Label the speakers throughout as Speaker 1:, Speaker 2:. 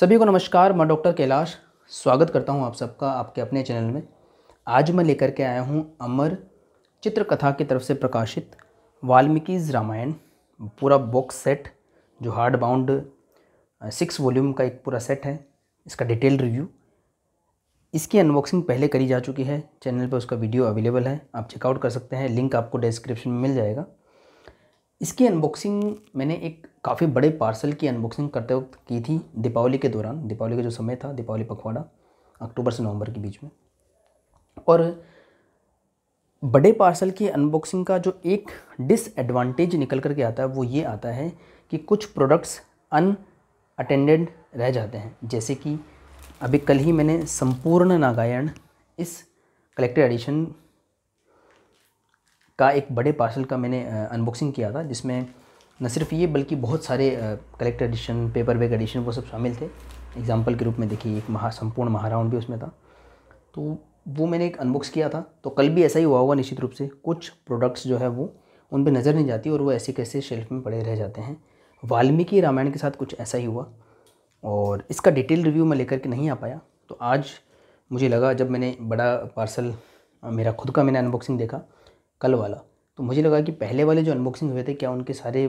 Speaker 1: सभी को नमस्कार मैं डॉक्टर कैलाश स्वागत करता हूं आप सबका आपके अपने चैनल में आज मैं लेकर के आया हूं अमर चित्रकथा की तरफ से प्रकाशित वाल्मीकि रामायण पूरा बॉक्स सेट जो हार्ड बाउंड सिक्स वॉल्यूम का एक पूरा सेट है इसका डिटेल रिव्यू इसकी अनबॉक्सिंग पहले करी जा चुकी है चैनल पर उसका वीडियो अवेलेबल है आप चेकआउट कर सकते हैं लिंक आपको डिस्क्रिप्शन में मिल जाएगा इसकी अनबॉक्सिंग मैंने एक काफ़ी बड़े पार्सल की अनबॉक्सिंग करते वक्त की थी दीपावली के दौरान दीपावली का जो समय था दीपावली पखवाड़ा अक्टूबर से नवंबर के बीच में और बड़े पार्सल की अनबॉक्सिंग का जो एक डिसएडवांटेज निकल कर के आता है वो ये आता है कि कुछ प्रोडक्ट्स अनअटेंडेड रह जाते हैं जैसे कि अभी कल ही मैंने संपूर्ण नागायण इस कलेक्टर एडिशन का एक बड़े पार्सल का मैंने अनबॉक्सिंग किया था जिसमें न सिर्फ ये बल्कि बहुत सारे collector edition paperback edition वो सब शामिल थे एग्ज़ाम्पल के रूप में देखिए एक महा संपूर्ण महाराउंड भी उसमें था तो वो मैंने एक अनबॉक्स किया था तो कल भी ऐसा ही हुआ होगा निश्चित रूप से कुछ प्रोडक्ट्स जो है वो उन पर नज़र नहीं जाती और वो ऐसे कैसे शेल्फ में पड़े रह जाते हैं वाल्मीकि रामायण के साथ कुछ ऐसा ही हुआ और इसका डिटेल रिव्यू मैं लेकर के नहीं आ पाया तो आज मुझे लगा जब मैंने बड़ा पार्सल मेरा खुद का मैंने अनबॉक्सिंग देखा कल वाला तो मुझे लगा कि पहले वाले जो अनबॉक्सिंग हुए थे क्या उनके सारे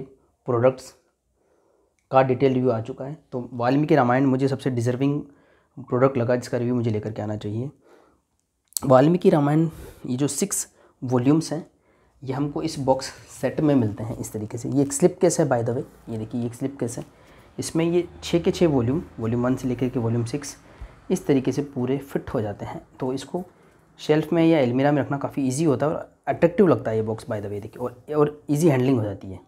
Speaker 1: प्रोडक्ट्स का डिटेल रिव्यू आ चुका है तो वाल्मीकि रामायण मुझे सबसे डिजर्विंग प्रोडक्ट लगा जिसका रिव्यू मुझे लेकर के आना चाहिए वाल्मीकि रामायण ये जो सिक्स वॉल्यूम्स हैं ये हमको इस बॉक्स सेट में मिलते हैं इस तरीके से ये एक स्लिप केस है बाय द वे ये देखिए ये एक स्लिप केस है इसमें ये छः के छः वॉल्यूम वॉल्यूम वन से लेकर के वॉल्यूम सिक्स इस तरीके से पूरे फिट हो जाते हैं तो इसको शेल्फ़ में या अलमीरा में रखना काफ़ी ईजी होता है और अट्रैक्टिव लगता है ये बॉक्स बाय द वे देखिए और और ईजी हैंडलिंग हो जाती है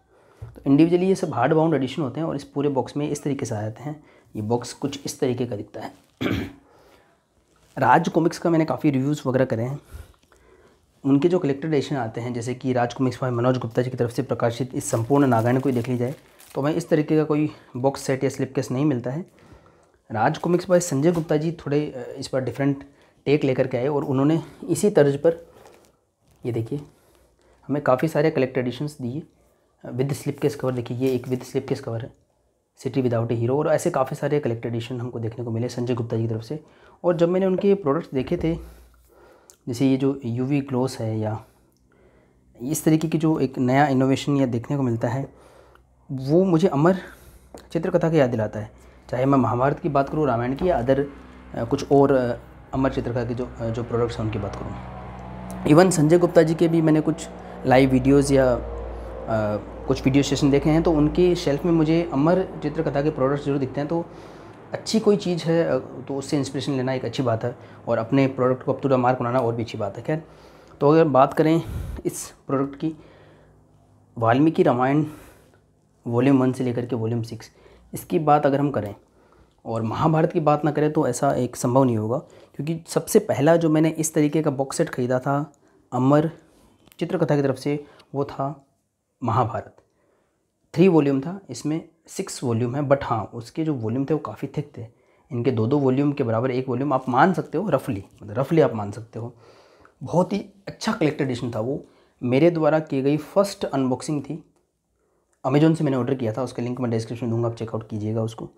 Speaker 1: तो इंडिविजुअली ये सब हार्ड बाउंड एडिशन होते हैं और इस पूरे बॉक्स में इस तरीके से आ जाते हैं ये बॉक्स कुछ इस तरीके का दिखता है राज कॉमिक्स का मैंने काफ़ी रिव्यूज़ वगैरह करे हैं उनके जो कलेक्टेड एडिशन आते हैं जैसे कि राज कॉमिक्स में मनोज गुप्ता जी की तरफ से प्रकाशित इस संपूर्ण नागायण को देख ली जाए तो हमें इस तरीके का कोई बॉक्स सेट या स्लिप केस नहीं मिलता है राज कॉमिक्स भाई संजय गुप्ता जी थोड़े इस बार डिफरेंट टेक लेकर के आए और उन्होंने इसी तर्ज पर ये देखिए हमें काफ़ी सारे कलेक्ट एडिशन्स दिए विद स्लिप केस कवर देखिए ये एक विद स्लिप केस कवर है सिटी विदाउट ए हीरो और ऐसे काफ़ी सारे कलेक्ट एडिशन हमको देखने को मिले संजय गुप्ता जी की तरफ से और जब मैंने उनके प्रोडक्ट्स देखे थे जैसे ये जो यू वी ग्लोस है या इस तरीके की जो एक नया इनोवेशन या देखने को मिलता है वो मुझे अमर चित्रकथा की याद दिलाता है चाहे मैं महाभारत की बात करूँ रामायण की या अदर कुछ और अमर चित्रकथा के जो जो प्रोडक्ट्स हैं उनकी बात करूँ इवन संजय गुप्ता जी के भी मैंने कुछ लाइव वीडियोज़ या कुछ वीडियो सेशन देखे हैं तो उनके शेल्फ में मुझे अमर चित्रकथा के प्रोडक्ट्स जरूर दिखते हैं तो अच्छी कोई चीज़ है तो उससे इंस्पिरेशन लेना एक अच्छी बात है और अपने प्रोडक्ट को अब टू मार्क बनाना और भी अच्छी बात है खैर तो अगर बात करें इस प्रोडक्ट की वाल्मीकि रामायण वॉल्यूम वन से लेकर के वॉल्यूम सिक्स इसकी बात अगर हम करें और महाभारत की बात ना करें तो ऐसा एक संभव नहीं होगा क्योंकि सबसे पहला जो मैंने इस तरीके का बॉक्स सेट ख़रीदा था अमर चित्रकथा की तरफ से वो था महाभारत थ्री वॉल्यूम था इसमें सिक्स वॉल्यूम है बट हाँ उसके जो वॉल्यूम थे वो काफ़ी थिक थे इनके दो दो वॉल्यूम के बराबर एक वॉल्यूम आप मान सकते हो रफली मतलब रफली आप मान सकते हो बहुत ही अच्छा कलेक्टेड एडिशन था वो मेरे द्वारा की गई फर्स्ट अनबॉक्सिंग थी अमेजोन से मैंने ऑर्डर किया था उसका लिंक मैं डिस्क्रिप्शन में दूंगा आप चेकआउट कीजिएगा उसको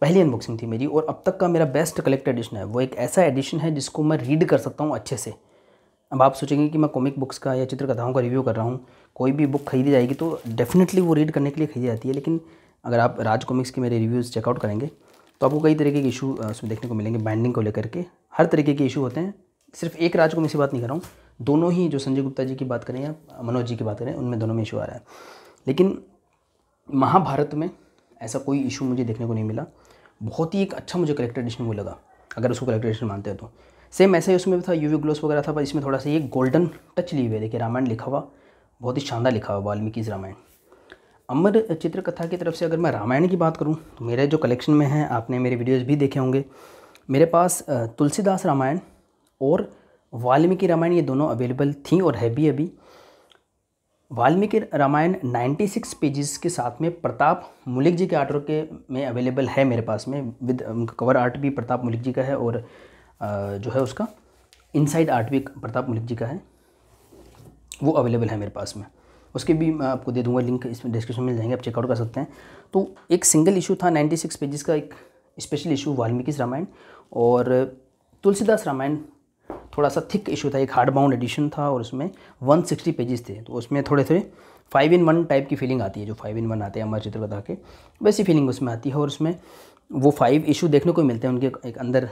Speaker 1: पहली अनबॉक्सिंग थी मेरी और अब तक का मेरा बेस्ट कलेक्टेड एडिशन है वो एक ऐसा एडिशन है जिसको मैं रीड कर सकता हूँ अच्छे से अब आप सोचेंगे कि मैं कॉमिक बुक्स का या चित्रकथाओं का रिव्यू कर रहा हूँ कोई भी बुक खरीदी जाएगी तो डेफिनेटली वो रीड करने के लिए खरीदी जाती है लेकिन अगर आप राज कॉमिक्स के मेरे रिव्यूज़ चेकआउट करेंगे तो आपको कई तरीके के इशू उसमें देखने को मिलेंगे बाइंडिंग को लेकर के हर तरीके के इशू होते हैं सिर्फ एक राज कॉमिक्स की बात नहीं कर रहा हूँ दोनों ही जो संजय गुप्ता जी की बात करें या मनोज जी की बात करें उनमें दोनों में इशू आ रहा है लेकिन महाभारत में ऐसा कोई इशू मुझे देखने को नहीं मिला बहुत ही एक अच्छा मुझे कलेक्टर एडिशन वो लगा अगर उसको करेक्टर एडिशन मानते हो तो सेम ऐसा ही उसमें भी था यूवी ग्लोस वगैरह था पर इसमें थोड़ा सा ये गोल्डन टच ली हुई है देखिए रामायण लिखा हुआ बहुत ही शानदार लिखा हुआ वाल्मीकि रामायण अमर चित्रकथा की तरफ से अगर मैं रामायण की बात करूँ तो मेरे जो कलेक्शन में है आपने मेरे वीडियोज़ भी देखे होंगे मेरे पास तुलसीदास रामायण और वाल्मीकि रामायण ये दोनों अवेलेबल थी और है भी अभी वाल्मीकि रामायण 96 पेजेस के साथ में प्रताप मुलिक जी के आर्टर के में अवेलेबल है मेरे पास में विद कवर आर्ट भी प्रताप मुलिक जी का है और जो है उसका इनसाइड आर्ट भी प्रताप मुलिक जी का है वो अवेलेबल है मेरे पास में उसके भी मैं आपको दे दूंगा लिंक इसमें डिस्क्रिप्शन में मिल जाएंगे आप चेकआउट कर सकते हैं तो एक सिंगल इशू था 96 पेजेस का एक स्पेशल इशू वाल्मीकि रामायण और तुलसीदास रामायण थोड़ा सा थिक इशू था एक हार्ड बाउंड एडिशन था और उसमें 160 पेजेस थे तो उसमें थोड़े थोड़े फाइव इन वन टाइप की फीलिंग आती है जो फाइव इन वन आते हैं अमर चित्रकथा के वैसी फीलिंग उसमें आती है और उसमें वो फाइव इशू देखने को मिलते हैं उनके एक अंदर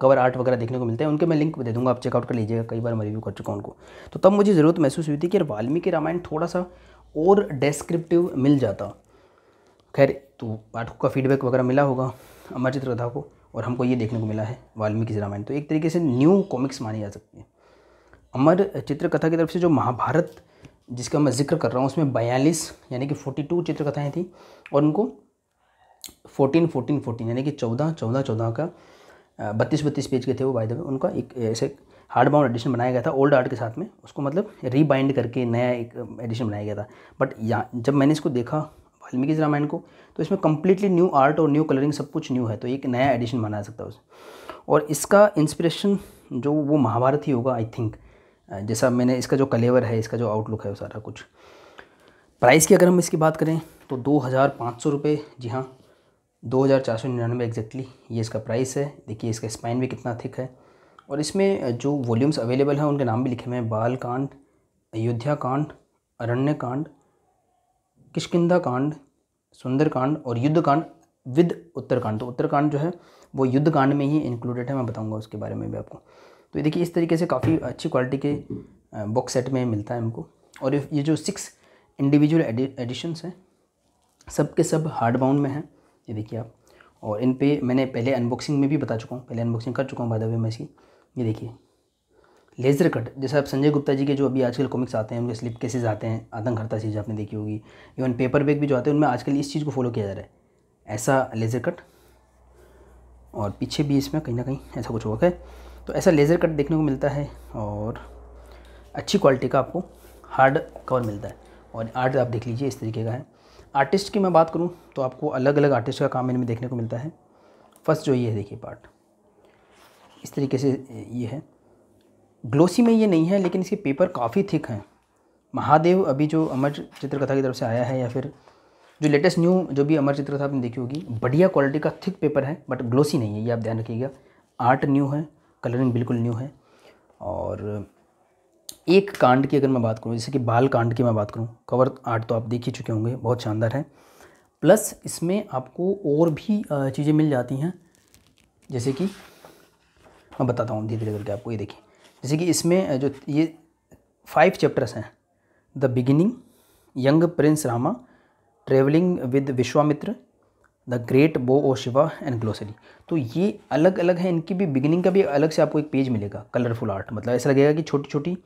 Speaker 1: कवर आर्ट वगैरह देखने को मिलते हैं उनके मैं लिंक दे दूंगा आप चेकआउट कर लीजिएगा कई बार मैं रिव्यू कर चुका हूँ उनको तो तब मुझे ज़रूरत महसूस हुई थी कि वाल्मीकि रामायण थोड़ा सा और डेस्क्रिप्टिव मिल जाता खैर तो पाठकों का फीडबैक वगैरह मिला होगा अमरजित रधा को और हमको ये देखने को मिला है वाल्मीकि रामायण तो एक तरीके से न्यू कॉमिक्स मानी जा सकती है अमर चित्रकथा की तरफ से जो महाभारत जिसका मैं जिक्र कर रहा हूँ उसमें बयालीस यानी कि 42 चित्रकथाएँ थी और उनको फोर्टीन फोर्टीन फोर्टीन यानी कि चौदह चौदह चौदह का बत्तीस बत्तीस पेज के थे वो बाय द वे उनका एक ऐसे हार्ड बाउंड एडिशन बनाया गया था ओल्ड आर्ट के साथ में उसको मतलब रीबाइंड करके नया एक एडिशन बनाया गया था बट या जब मैंने इसको देखा वाल्मीकि रामायण को तो इसमें कम्प्लीटली न्यू आर्ट और न्यू कलरिंग सब कुछ न्यू है तो एक नया एडिशन बना सकता है उसे और इसका इंस्पिरेशन जो वो महाभारत ही होगा आई थिंक जैसा मैंने इसका जो कलेवर है इसका जो आउटलुक है वो सारा कुछ प्राइस की अगर हम इसकी बात करें तो दो हज़ार पाँच सौ रुपये जी हाँ दो हज़ार चार सौ निन्यानवे एग्जैक्टली ये इसका प्राइस है देखिए इसका स्पाइन भी कितना थिक है और इसमें जो वॉल्यूम्स अवेलेबल हैं उनके नाम भी लिखे हुए हैं बाल कांड अयोध्या कांड अरण्य कांड किशकिंदा कांड सुंदर कांड और युद्ध कांड विद उत्तरकांड तो उत्तरकांड जो है वो युद्ध कांड में ही इंक्लूडेड है मैं बताऊंगा उसके बारे में भी आपको तो ये देखिए इस तरीके से काफ़ी अच्छी क्वालिटी के बुक सेट में मिलता है हमको और ये जो सिक्स इंडिविजुअल एडिशंस हैं सब के सब हार्ड बाउंड में हैं ये देखिए आप और इन पे मैंने पहले अनबॉक्सिंग में भी बता चुका हूँ पहले अनबॉक्सिंग कर चुका हूँ बाद में मैं इसकी ये देखिए लेज़र कट जैसे आप संजय गुप्ता जी के जो अभी आजकल कॉमिक्स आते हैं उनके स्लिप केसेज आते हैं आतंक हरता चीज़ आपने देखी होगी इवन पेपर बैग भी जो आते हैं उनमें आजकल इस चीज़ को फॉलो किया जा रहा है ऐसा लेज़र कट और पीछे भी इसमें कहीं ना कहीं ऐसा कुछ होगा है तो ऐसा लेज़र कट देखने को मिलता है और अच्छी क्वालिटी का आपको हार्ड कवर मिलता है और आर्ट आप देख लीजिए इस तरीके का है आर्टिस्ट की मैं बात करूँ तो आपको अलग अलग आर्टिस्ट का काम इनमें देखने को मिलता है फर्स्ट जो ये है देखिए पार्ट इस तरीके से ये है ग्लोसी में ये नहीं है लेकिन इसके पेपर काफ़ी थिक हैं महादेव अभी जो अमर चित्रकथा की तरफ से आया है या फिर जो लेटेस्ट न्यू जो भी अमर चित्रकथा आपने देखी होगी बढ़िया क्वालिटी का थिक पेपर है बट ग्लोसी नहीं है ये आप ध्यान रखिएगा आर्ट न्यू है कलरिंग बिल्कुल न्यू है और एक कांड की अगर मैं बात करूँ जैसे कि बाल कांड की मैं बात करूँ कवर आर्ट तो आप देख ही चुके होंगे बहुत शानदार है प्लस इसमें आपको और भी चीज़ें मिल जाती हैं जैसे कि मैं बताता हूँ धीरे धीरे करके आपको ये देखिए जैसे कि इसमें जो ये फाइव चैप्टर्स हैं the beginning young prince Rama travelling with Vishwamitra the great bow of Shiva and glossary तो ये अलग अलग है इनकी भी बिगिनिंग का भी अलग से आपको एक पेज मिलेगा कलरफुल आर्ट मतलब ऐसा लगेगा कि छोटी छोटी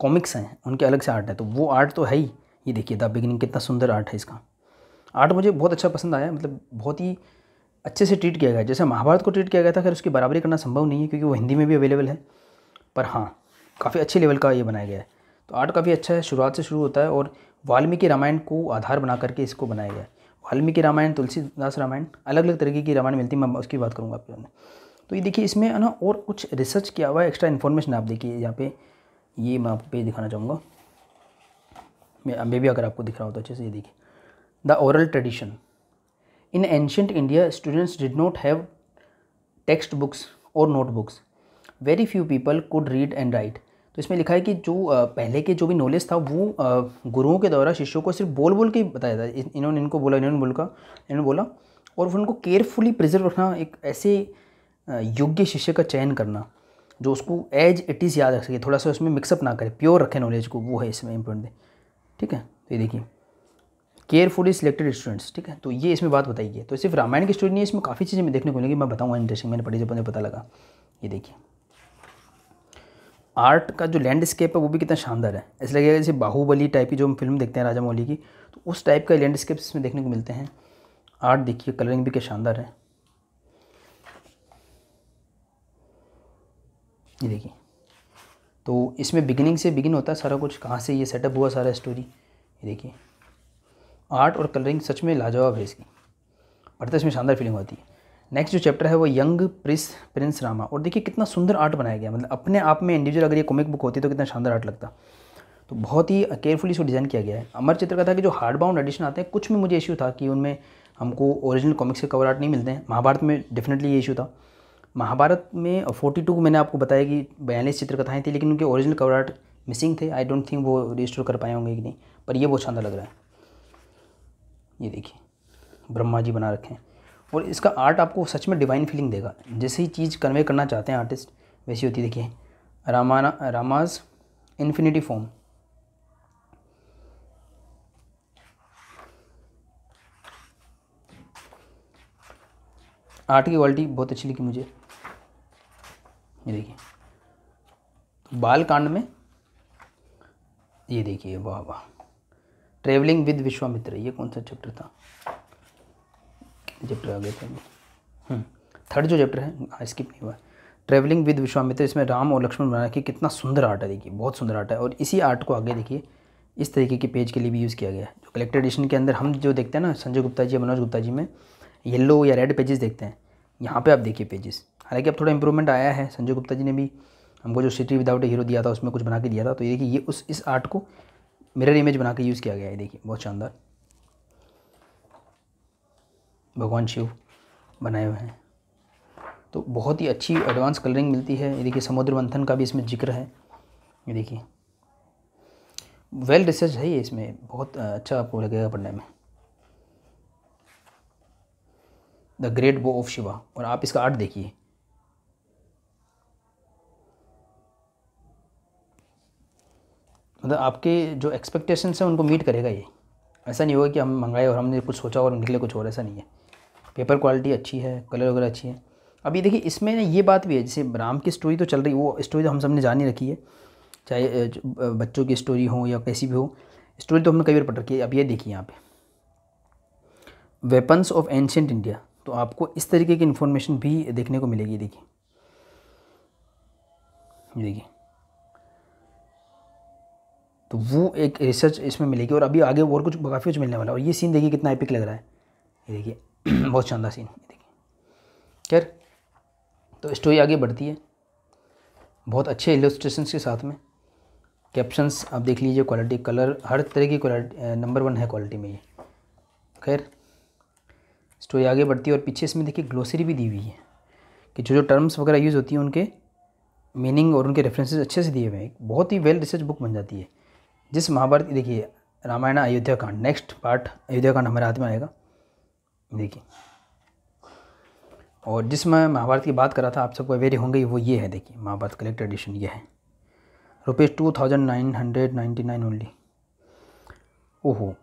Speaker 1: कॉमिक्स हैं उनके अलग से आर्ट है तो वो आर्ट तो है ही ये देखिए द बिगिनिंग कितना सुंदर आर्ट है इसका आर्ट मुझे बहुत अच्छा पसंद आया मतलब बहुत ही अच्छे से ट्रीट किया गया जैसे महाभारत को ट्रीट किया गया था खैर उसकी बराबरी करना संभव नहीं है क्योंकि वो हिंदी में भी अवेलेबल है पर हाँ काफ़ी अच्छे लेवल का ये बनाया गया है तो आर्ट काफ़ी अच्छा है शुरुआत से शुरू होता है और वाल्मीकि रामायण को आधार बना करके इसको बनाया गया है वाल्मीकि रामायण तुलसीदास रामायण अलग अलग तरीके की रामायण मिलती है मैं उसकी बात करूँगा आपके तो ये देखिए इसमें है ना और कुछ रिसर्च किया हुआ है एक्स्ट्रा इन्फॉर्मेशन आप देखिए यहाँ पे ये मैं आपको पेज दिखाना चाहूँगा मैं मे भी अगर आपको दिख रहा हो तो अच्छे से ये देखिए the aural tradition in ancient India students did not have textbooks और notebooks very few people could read and write तो इसमें लिखा है कि जो पहले के जो भी नॉलेज था वो गुरुओं के द्वारा शिष्यों को सिर्फ बोल बोल के बताया था इन्होंने इनको बोला इन्होंने का इन्होंने बोला और उनको केयरफुली प्रिजर्व रखना एक ऐसे योग्य शिष्य का चयन करना जो उसको एज इट इज़ याद रख सके थोड़ा सा उसमें मिक्सअप ना करें प्योर रखें नॉलेज को वो है इसमें इम्पोर्टेंट ठीक है तो ये देखिए केयरफुली सिलेक्टेड स्टूडेंट्स ठीक है तो ये इसमें बात बताई है तो सिर्फ रामायण की स्टोरी नहीं है इसमें काफ़ी चीज़ें मैं देखने को मिलेंगी मैं बताऊँगा इंटरेस्टिंग मैंने पढ़ी जब मुझे पता लगा ये देखिए आर्ट का जो लैंडस्केप है वो भी कितना शानदार है ऐसे लगेगा जैसे बाहुबली टाइप की जो हम फिल्म देखते हैं राजा मौली की तो उस टाइप का लैंडस्केप इसमें देखने को मिलते हैं आर्ट देखिए कलरिंग भी क्या शानदार है ये देखिए तो इसमें बिगिनिंग से बिगिन होता है सारा कुछ कहाँ से ये सेटअप हुआ सारा स्टोरी ये देखिए आर्ट और कलरिंग सच में लाजवाब है इसकी पढ़ते इसमें शानदार फीलिंग होती है नेक्स्ट जो चैप्टर है वो यंग प्रिंस प्रिंस रामा और देखिए कितना सुंदर आर्ट बनाया गया मतलब अपने आप में इंडिविजुअल अगर ये कॉमिक बुक होती तो कितना शानदार आर्ट लगता तो बहुत ही केयरफुली इसको डिज़ाइन किया गया है अमर चित्र का था कि जो हार्ड बाउंड एडिशन आते हैं कुछ में मुझे इशू था कि उनमें हमको ओरिजिनल कॉमिक्स के कवर आर्ट नहीं मिलते हैं महाभारत में डेफिनेटली ये इशू था महाभारत में फोर्टी टू मैंने आपको बताया कि बयालीस चित्रकथाएँ थी लेकिन उनके ओरिजिनल कवर आर्ट मिसिंग थे आई डोंट थिंक वो रजिस्टोर कर पाए होंगे कि नहीं पर ये बहुत शानदार लग रहा है ये देखिए ब्रह्मा जी बना रखे हैं और इसका आर्ट आपको सच में डिवाइन फीलिंग देगा जैसे ही चीज़ कन्वे करना चाहते हैं आर्टिस्ट वैसी होती देखिए रामाना रामाज इन्फिनिटी फॉर्म आर्ट की क्वालिटी बहुत अच्छी लगी मुझे ये देखिए तो बाल कांड में ये देखिए वाह वाह ट्रेवलिंग विद विश्वामित्र ये कौन सा चैप्टर था चैप्टर आ गया थर्ड जो चैप्टर है हाँ स्किप नहीं हुआ ट्रेवलिंग विद विश्वामित्र इसमें राम और लक्ष्मण बनाया की कितना सुंदर आर्ट है देखिए बहुत सुंदर आर्ट है और इसी आर्ट को आगे देखिए इस तरीके के पेज के लिए भी यूज़ किया गया है जो कलेक्टेड एडिशन के अंदर हम जो देखते हैं ना संजय गुप्ता जी या मनोज गुप्ता जी में येलो या रेड पेजेस देखते हैं यहाँ पे आप देखिए पेजेस हालांकि अब थोड़ा इंप्रूवमेंट आया है संजय गुप्ता जी ने भी हमको जो सिटी विदाउट ए हीरो दिया था उसमें कुछ बना के दिया था तो ये देखिए ये उस इस आर्ट को मिरर इमेज बना के यूज़ किया गया है देखिए बहुत शानदार भगवान शिव बनाए हुए हैं तो बहुत ही अच्छी एडवांस कलरिंग मिलती है ये देखिए समुद्र मंथन का भी इसमें जिक्र है ये देखिए वेल रिसर्च है ये इसमें बहुत अच्छा आपको लगेगा पढ़ने में the great bow of Shiva और आप इसका आर्ट देखिए मतलब आपके जो एक्सपेक्टेशन है उनको मीट करेगा ये ऐसा नहीं होगा कि हम मंगाए और हमने कुछ सोचा और निकले कुछ और ऐसा नहीं है पेपर क्वालिटी अच्छी है कलर वगैरह अच्छी है अभी देखिए इसमें ना ये बात भी है जैसे राम की स्टोरी तो चल रही वो स्टोरी तो हम सब ने जान ही रखी है चाहे बच्चों की स्टोरी हो या कैसी भी हो स्टोरी तो हमने कई बार पढ़ रखी है अब ये देखिए यहाँ पे वेपन्स ऑफ एंशेंट इंडिया तो आपको इस तरीके की इन्फॉर्मेशन भी देखने को मिलेगी देखिए देखिए तो वो एक रिसर्च इसमें मिलेगी और अभी आगे और कुछ काफ़ी कुछ मिलने वाला है और ये सीन देखिए कितना एपिक लग रहा है ये देखिए बहुत शानदार सीन देखिए खैर तो स्टोरी आगे बढ़ती है बहुत अच्छे इलस्ट्रेशन के साथ में कैप्शंस आप देख लीजिए क्वालिटी कलर हर तरह की क्वालिटी नंबर वन है क्वालिटी में ये खैर स्टोरी तो आगे बढ़ती है और पीछे इसमें देखिए ग्लोसरी भी दी हुई है कि जो जो टर्म्स वगैरह यूज़ होती हैं उनके मीनिंग और उनके रेफरेंसेज अच्छे से दिए हुए हैं बहुत ही वेल रिसर्च बुक बन जाती है जिस महाभारत देखिए रामायण अयोध्या कांड नेक्स्ट पार्ट अयोध्या कांड हमारे हाथ में आएगा देखिए और जिस मैं महाभारत की बात कर रहा था आप सबको अवेयर होंगे वो ये है देखिए महाभारत कलेक्टर एडिशन ये है rupees two thousand nine hundred ninety nine only ओहो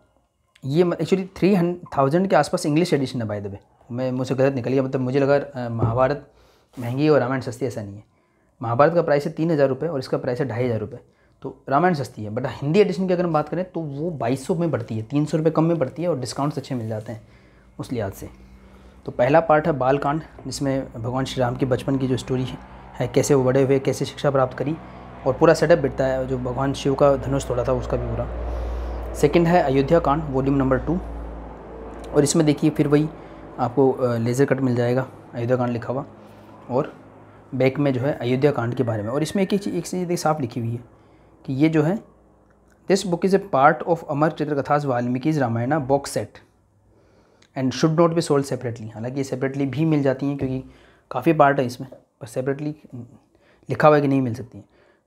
Speaker 1: ये एक्चुअली थ्री थाउजेंड के आसपास इंग्लिश एडिशन है बाय द वे मैं मुझसे गलत निकली मतलब मुझे लगा महाभारत महंगी और रामायण सस्ती ऐसा नहीं है महाभारत का प्राइस है तीन हज़ार रुपये और इसका प्राइस है ढाई हज़ार रुपये तो रामायण सस्ती है बट हिंदी एडिशन की अगर हम बात करें तो वो बाईस सौ में बढ़ती है तीन सौ रुपये कम में बढ़ती है और डिस्काउंट्स अच्छे मिल जाते हैं उस लिहाज से तो पहला पार्ट है बालकांड जिसमें भगवान श्री राम की बचपन की जो स्टोरी है, है कैसे वो बड़े हुए कैसे शिक्षा प्राप्त करी और पूरा सेटअप बिटता है जो भगवान शिव का धनुष तोड़ा था उसका भी पूरा सेकंड है अयोध्या कांड वॉल्यूम नंबर टू और इसमें देखिए फिर वही आपको लेज़र कट मिल जाएगा अयोध्या कांड लिखा हुआ और बैक में जो है अयोध्या कांड के बारे में और इसमें एक एक चीज़ एक चीज़ साफ लिखी हुई है कि ये जो है this book is a part of Amar Chitrakatha's Valmiki's Ramayana box set and should not be sold separately हालांकि ये सेपरेटली भी मिल जाती हैं क्योंकि काफ़ी पार्ट है इसमें पर सेपरेटली लिखा हुआ है कि नहीं मिल सकती हैं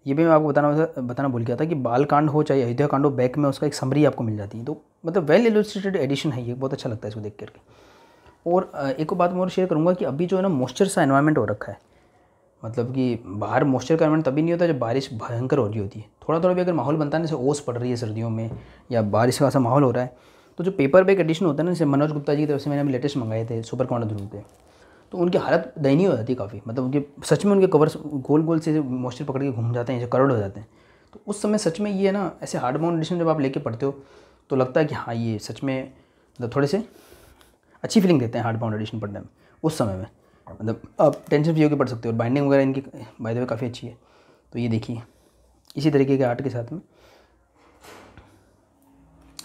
Speaker 1: ये भी मैं आपको बताना बताना भूल गया था कि बाल कांड हो चाहे अयोध्या कांड हो बैक में उसका एक समरी आपको मिल जाती है तो मतलब वेल इलस्ट्रेटेड एडिशन है ये बहुत अच्छा लगता है इसको देख करके और एक बात मैं और शेयर करूँगा कि अभी जो है ना मॉइस्चर सा इन्वायरमेंट हो रखा है मतलब कि बाहर मॉइस्चर का इन्वायरमेंट तभी नहीं होता जब बारिश भयंकर हो रही होती है थोड़ा थोड़ा भी अगर माहौल बनता है ना जैसे ओस पड़ रही है सर्दियों में या बारिश का ऐसा माहौल हो रहा है तो जो पेपर बैक एडिशन होता है ना जैसे मनोज गुप्ता जी की तरफ से मैंने अभी लेटेस्ट मंगाए थे सुपर कॉन्डर ध्रुव के तो उनकी हालत दयनीय हो जाती है काफ़ी मतलब उनके सच में उनके कवर्स गोल गोल से मॉइस्चर पकड़ के घूम जाते हैं जैसे करोड़ हो जाते हैं तो उस समय सच में ये है ना ऐसे हार्ड बाउंड एडिशन जब आप लेके पढ़ते हो तो लगता है कि हाँ ये सच में मतलब थोड़े से अच्छी फीलिंग देते हैं हार्ड बाउंड एडिशन पढ़ने में उस समय में मतलब आप टेंशन फ्री होकर पढ़ सकते हो और बाइंडिंग वगैरह इनकी बाय द वे काफ़ी अच्छी है तो ये देखिए इसी तरीके के आर्ट के साथ में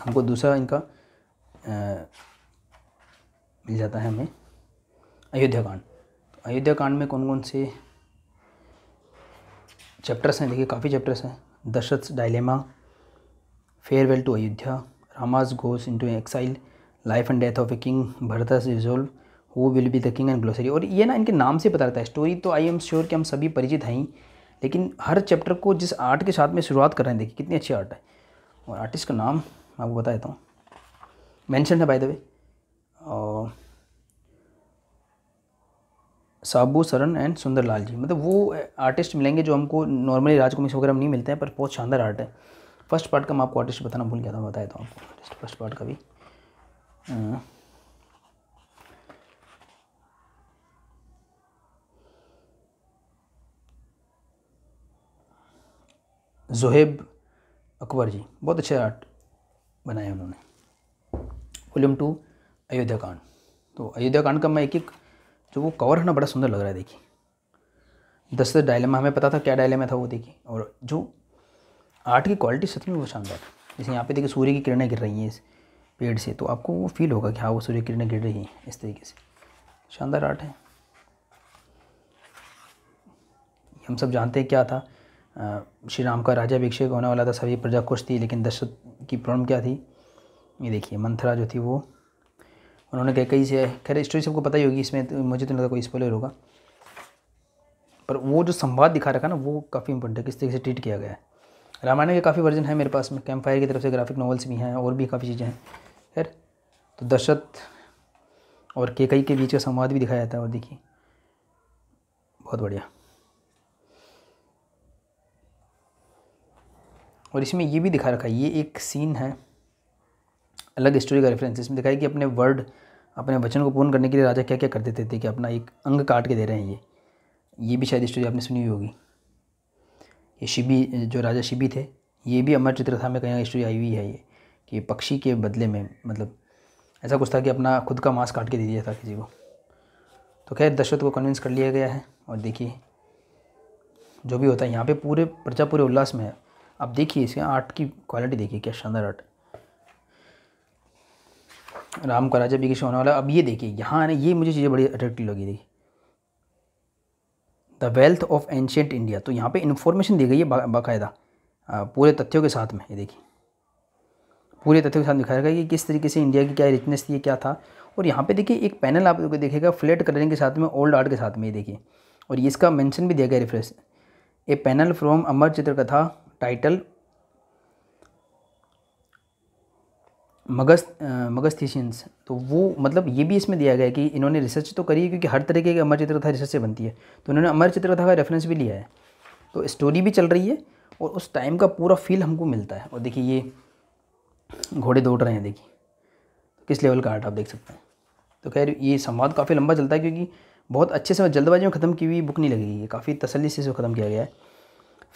Speaker 1: हमको दूसरा इनका आ, मिल जाता है हमें अयोध्या कांड अयोध्या कांड में कौन कौन से चैप्टर्स हैं देखिए काफ़ी चैप्टर्स हैं Dasharatha dilemma farewell to Ayodhya Rama's goes to exile life and death of a king Bharata's resolve who will be the king and glossary और ये ना इनके नाम से पता रहता है स्टोरी तो आई एम श्योर कि हम सभी परिचित हैं लेकिन हर चैप्टर को जिस आर्ट के साथ में शुरुआत कर रहे हैं देखिए कितनी अच्छी आर्ट है और आर्टिस्ट का नाम मैं आपको बता देता हूँ मैंशन है बाय द वे और साबू सरन एंड सुंदरलाल जी मतलब वो आर्टिस्ट मिलेंगे जो हमको नॉर्मली राजकुमिक्स वगैरह नहीं मिलते हैं पर बहुत शानदार आर्ट है फर्स्ट पार्ट का मैं आपको आर्टिस्ट बताना भूल गया था बताया था आपको आर्टिस्ट फर्स्ट पार्ट का भी अं। जोहेब अकबर जी बहुत अच्छे आर्ट बनाए उन्होंने वॉल्यूम टू अयोध्या कांड तो अयोध्या कांड का मैं एक एक जो तो वो कवर है ना बड़ा सुंदर लग रहा है देखिए दस दस डायलेमा हमें पता था क्या डायलेमा था वो देखिए और जो आर्ट की क्वालिटी सच में वो शानदार है जैसे यहाँ पे देखिए सूर्य की किरणें गिर रही हैं इस पेड़ से तो आपको वो फील होगा कि हाँ वो सूर्य किरणें गिर रही हैं इस तरीके से शानदार आर्ट है हम सब जानते हैं क्या था श्री राम का राजा अभिषेक होने वाला था सभी प्रजा खुश थी लेकिन दशरथ की प्रॉब्लम क्या थी ये देखिए मंथरा जो थी वो उन्होंने कई कई से खैर स्टोरी सबको पता ही होगी इसमें तो मुझे तो नहीं लगता कोई स्पॉलर होगा पर वो जो संवाद दिखा रखा ना वो काफ़ी इंपॉर्टेंट है किस तरीके से ट्रीट किया गया है रामायण के काफ़ी वर्जन है मेरे पास में कैंप फायर की तरफ से ग्राफिक नॉवल्स भी हैं और भी काफ़ी चीज़ें हैं खैर तो दशरथ और केकई के बीच का संवाद भी दिखाया जाता है और देखिए बहुत बढ़िया और इसमें ये भी दिखा रखा है ये एक सीन है अलग स्टोरी का रेफरेंस इसमें दिखाया कि अपने वर्ड अपने वचन को पूर्ण करने के लिए राजा क्या क्या कर देते थे कि अपना एक अंग काट के दे रहे हैं ये ये भी शायद स्टोरी आपने सुनी हुई होगी ये शिबी जो राजा शिबी थे ये भी अमर था में कहीं स्टोरी आई हुई है ये कि पक्षी के बदले में मतलब ऐसा कुछ था कि अपना खुद का मांस काट के दे दिया था किसी को तो खैर दशरथ को कन्विंस कर लिया गया है और देखिए जो भी होता है यहाँ पे पूरे प्रजा पूरे उल्लास में है आप देखिए इसके आर्ट की क्वालिटी देखिए क्या शानदार आर्ट राम का राजा बिकेश होने वाला अब ये देखिए यहाँ आने ये मुझे चीज़ें बड़ी अट्रैक्टिव लगी थी the wealth of ancient India तो यहाँ पे इन्फॉर्मेशन दी गई है बा, बाकायदा पूरे तथ्यों के साथ में ये देखिए पूरे तथ्यों के साथ दिखाया गया कि किस तरीके से इंडिया की क्या रिचनेस थी क्या था और यहाँ पे देखिए एक पैनल आप लोग देखेगा फ्लेट कलरिंग के साथ में ओल्ड आर्ट के साथ में ये देखिए और इसका मैंशन भी दिया गया refresh a panel from Amar Chitrakatha title मगस मगस्थीशियंस तो वो मतलब ये भी इसमें दिया गया है कि इन्होंने रिसर्च तो करी है क्योंकि हर तरीके की अमर चित्रकथा रिसर्च से बनती है तो इन्होंने अमर चित्रकथा का रेफरेंस भी लिया है तो स्टोरी भी चल रही है और उस टाइम का पूरा फील हमको मिलता है और देखिए ये घोड़े दौड़ रहे हैं देखिए किस लेवल का आर्ट आप देख सकते हैं तो खैर ये संवाद काफ़ी लंबा चलता है क्योंकि बहुत अच्छे से जल्दबाजी में ख़त्म की हुई बुक नहीं लगेगी काफ़ी तसली से इसको ख़त्म किया गया है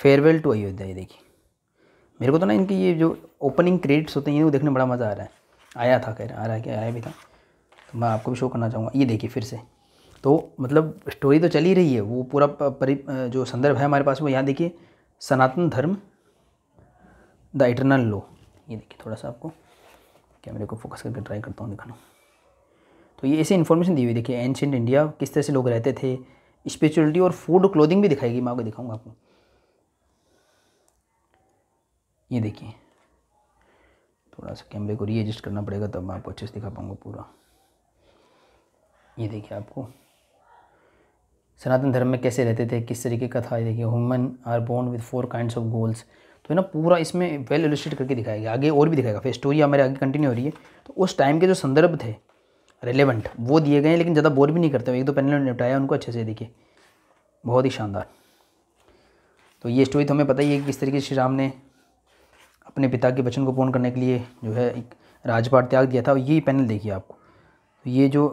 Speaker 1: फेयरवेल टू अयोध्या ये देखिए मेरे को तो ना इनकी ये जो ओपनिंग क्रेडिट्स होते हैं ये देखने बड़ा मज़ा आ रहा है आया था कह रहा आ रहा है क्या आया भी था तो मैं आपको भी शो करना चाहूँगा ये देखिए फिर से तो मतलब स्टोरी तो चली रही है वो पूरा परि जो संदर्भ है हमारे पास वो यहाँ देखिए सनातन धर्म द इटरनल लो ये देखिए थोड़ा सा आपको कैमरे को फोकस करके ट्राई करता हूँ दिखाना तो ये ऐसी इन्फॉर्मेशन दी हुई देखिए एंशेंट इंडिया किस तरह से लोग रहते थे स्पिरिचुअलिटी और फूड क्लोथिंग भी दिखाएगी मैं आपको दिखाऊंगा आपको ये देखिए थोड़ा सा कैमरे को रीएडजस्ट करना पड़ेगा तब मैं आपको अच्छे से दिखा पाऊँगा पूरा ये देखिए आपको सनातन धर्म में कैसे रहते थे किस तरीके का था ये देखिए human are born with four kinds of goals तो है ना पूरा इसमें वेल इलस्ट्रेट करके दिखाया गया आगे और भी दिखाएगा फिर स्टोरी हमारे आगे कंटिन्यू हो रही है तो उस टाइम के जो संदर्भ थे रेलेवेंट वो दिए गए हैं लेकिन ज़्यादा बोर भी नहीं करते एक दो पैनल निपटाया उनको अच्छे से देखिए बहुत ही शानदार तो ये स्टोरी तो हमें पता ही है किस तरीके से श्री राम ने अपने पिता के वचन को पूर्ण करने के लिए जो है एक राजपाट त्याग दिया था और ये पैनल देखिए आपको तो ये जो